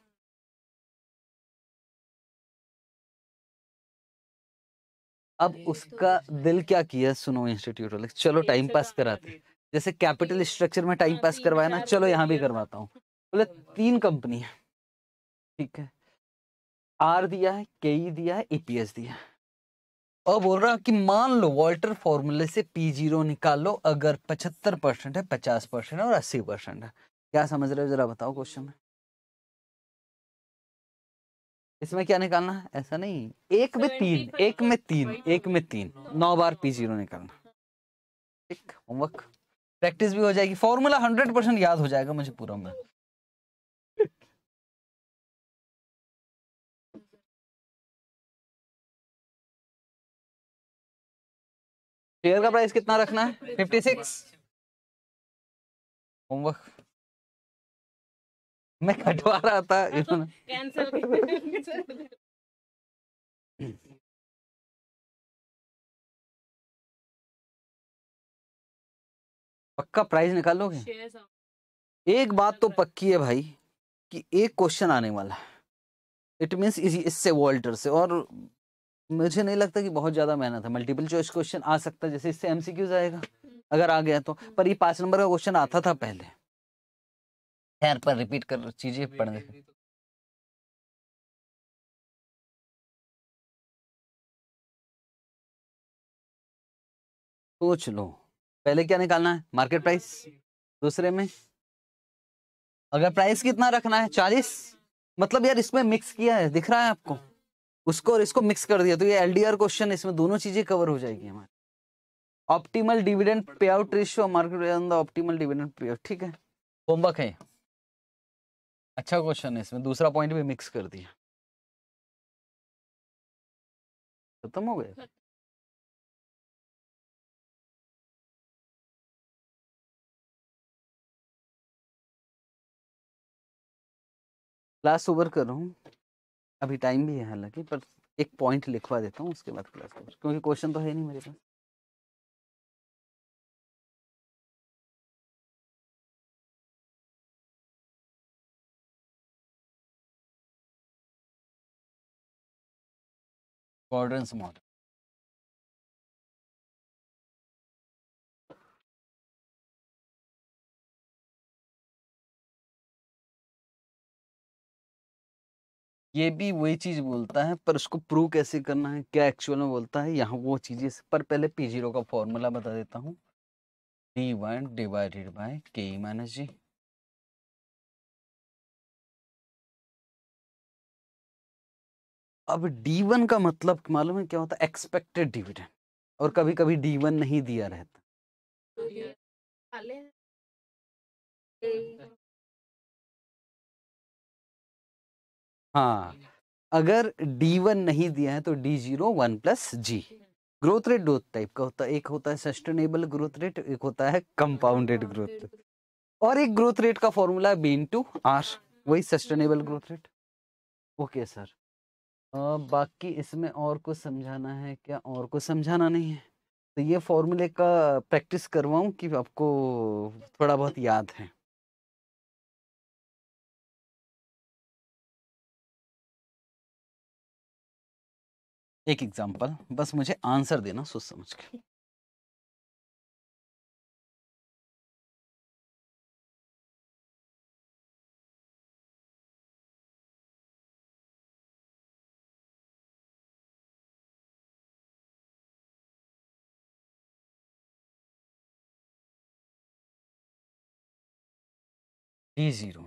अब तो उसका अच्छा दिल क्या किया सुनो इंस्टीट्यूट वाले चलो टाइम पास कराते जैसे कैपिटल स्ट्रक्चर में टाइम हाँ, पास करवाया ना चलो यहाँ भी करवाता हूँ बोले तीन कंपनी है ठीक है आर दिया है के e दिया है एपीएस e दिया है और बोल रहा कि मान लो वॉल्टर फॉर्मूले से पी जीरो निकालो अगर पचहत्तर परसेंट है पचास परसेंट है और अस्सी परसेंट है क्या समझ रहे हो जरा बताओ क्वेश्चन में इसमें क्या निकालना है ऐसा नहीं एक में तीन एक में तो तीन एक में तीन नौ बार पी जीरो निकालना एक होमवर्क प्रैक्टिस भी हो जाएगी फॉर्मूला हंड्रेड परसेंट याद हो जाएगा मुझे पूरा में शेयर का प्राइस कितना रखना है फिफ्टी सिक्स होमवर्क मैं कटवा रहा था हाँ, पक्का प्राइस निकालोगे एक बात तो पक्की है भाई कि एक क्वेश्चन आने वाला है इट मीन्स इससे वॉल्टर से और मुझे नहीं लगता कि बहुत ज्यादा मेहनत है मल्टीपल चॉइस क्वेश्चन आ सकता है जैसे इससे एमसीक्यू आएगा अगर आ गया तो पर ये पांच नंबर का क्वेश्चन आता था पहले खैर पर रिपीट कर चीजें पढ़ने सोच लो पहले क्या निकालना है मार्केट प्राइस दूसरे में अगर प्राइस कितना रखना है चालीस मतलब यार इसमें मिक्स किया है दिख रहा है आपको उसको और इसको मिक्स कर दिया तो ये एलडीआर क्वेश्चन इसमें दोनों चीजें कवर हो जाएगी हमारी ऑप्टिमल डिविडेंड पे out ratio market optimal dividend पे आउट ठीक है होमवर्क है अच्छा क्वेश्चन है इसमें दूसरा पॉइंट भी मिक्स कर दिया खत्म हो गया क्लास ओवर कर रहा हूँ अभी टाइम भी है हालांकि पर एक पॉइंट लिखवा देता हूँ उसके बाद क्लास कर क्योंकि क्वेश्चन तो है नहीं मेरे पास मॉडल ये भी वही चीज बोलता है पर उसको प्रूव कैसे करना है क्या एक्चुअल में बोलता है यहाँ वो चीजें पर पहले पी जीरो का फॉर्मूला बता देता हूँ D one divided by K minus G अब डी वन का मतलब मालूम है क्या होता है एक्सपेक्टेड डिविडेंड और कभी कभी डी वन नहीं दिया रहता तो हाँ अगर डी वन नहीं दिया है तो D zero one plus G growth rate दो टाइप का होता है एक होता है सस्टेनेबल ग्रोथ रेट एक होता है कंपाउंडेड ग्रोथ रेट और एक ग्रोथ रेट का फॉर्मूला है बी इंटू आर वही sustainable growth rate okay sir बाकी इसमें और कुछ समझाना है क्या और कुछ समझाना नहीं है तो ये फॉर्मूले का प्रैक्टिस करवाऊँ कि आपको थोड़ा बहुत याद है एक एग्जाम्पल बस मुझे आंसर देना सोच समझ के D zero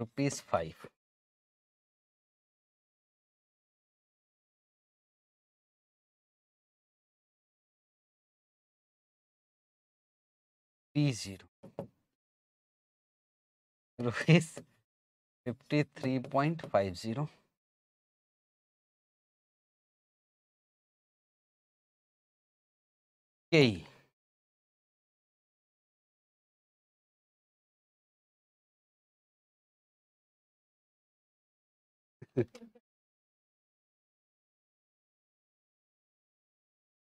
rupees five P zero rupees fifty three point five zero K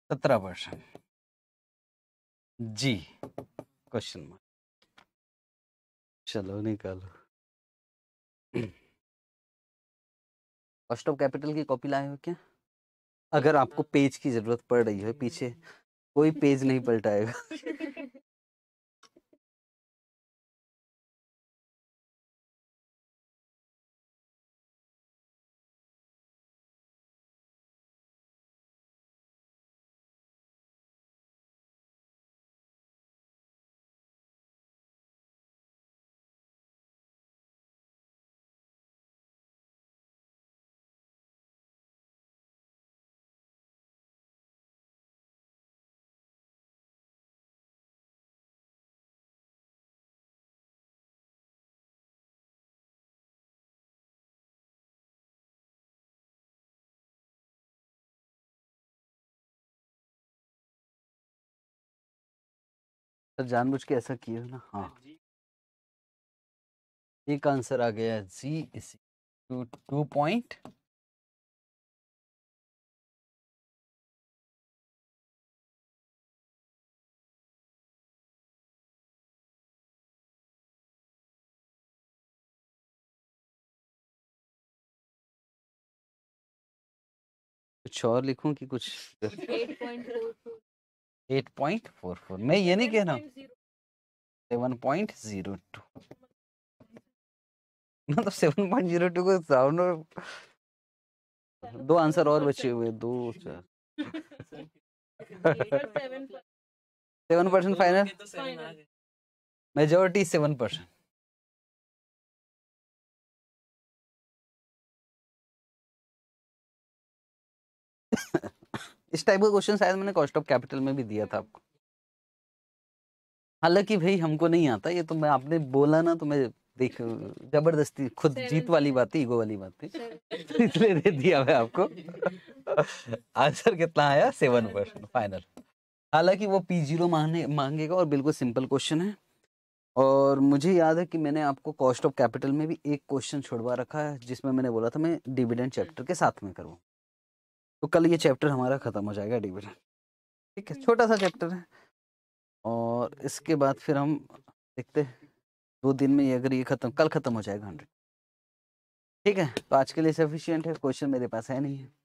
सत्रह परसेंट जी क्वेश्चन मार्क चलो निकालो कॉस्ट ऑफ कैपिटल की कॉपी लाए हो क्या अगर आपको पेज की जरूरत पड़ रही है पीछे कोई पेज नहीं पलटाएगा सर जानबूझ के ऐसा किया ना हाँ, हाँ। एक आंसर आ गया जी इस टू टू पॉइंट कुछ और लिखूं कि कुछ 8.22 एट पॉइंट फोर फोर मैं ये नहीं कह रहा सेवन पॉइंट जीरो टू मतलब सेवन पॉइंट जीरो टू को साउंड और दो आंसर और बचे हुए दो चार seven percent final majority seven percent इस टाइप का क्वेश्चन शायद मैंने कॉस्ट ऑफ कैपिटल में भी दिया था आपको हालांकि भाई हमको नहीं आता ये तो मैं आपने बोला ना तो मैं देख जबरदस्ती खुद जीत वाली बात थी ईगो वाली बात थी इसलिए दे दिया मैं आपको आंसर कितना आया सेवन परसेंट फाइनल हालांकि वो पी जीरो मांगने मांगेगा और बिल्कुल सिंपल क्वेश्चन है और मुझे याद है कि मैंने आपको कॉस्ट ऑफ कैपिटल में भी एक क्वेश्चन छुड़वा रखा है जिसमें मैंने बोला था मैं डिविडेंड चैप्टर के साथ में करूँ तो कल ये चैप्टर हमारा ख़त्म हो जाएगा डिवीजन ठीक है हम्म। छोटा सा चैप्टर है और इसके बाद फिर हम देखते हैं दो दिन में ये अगर ये ख़त्म कल ख़त्म हो जाएगा हंड्रेड ठीक है तो आज के लिए सफिशियंट है क्वेश्चन मेरे पास है नहीं है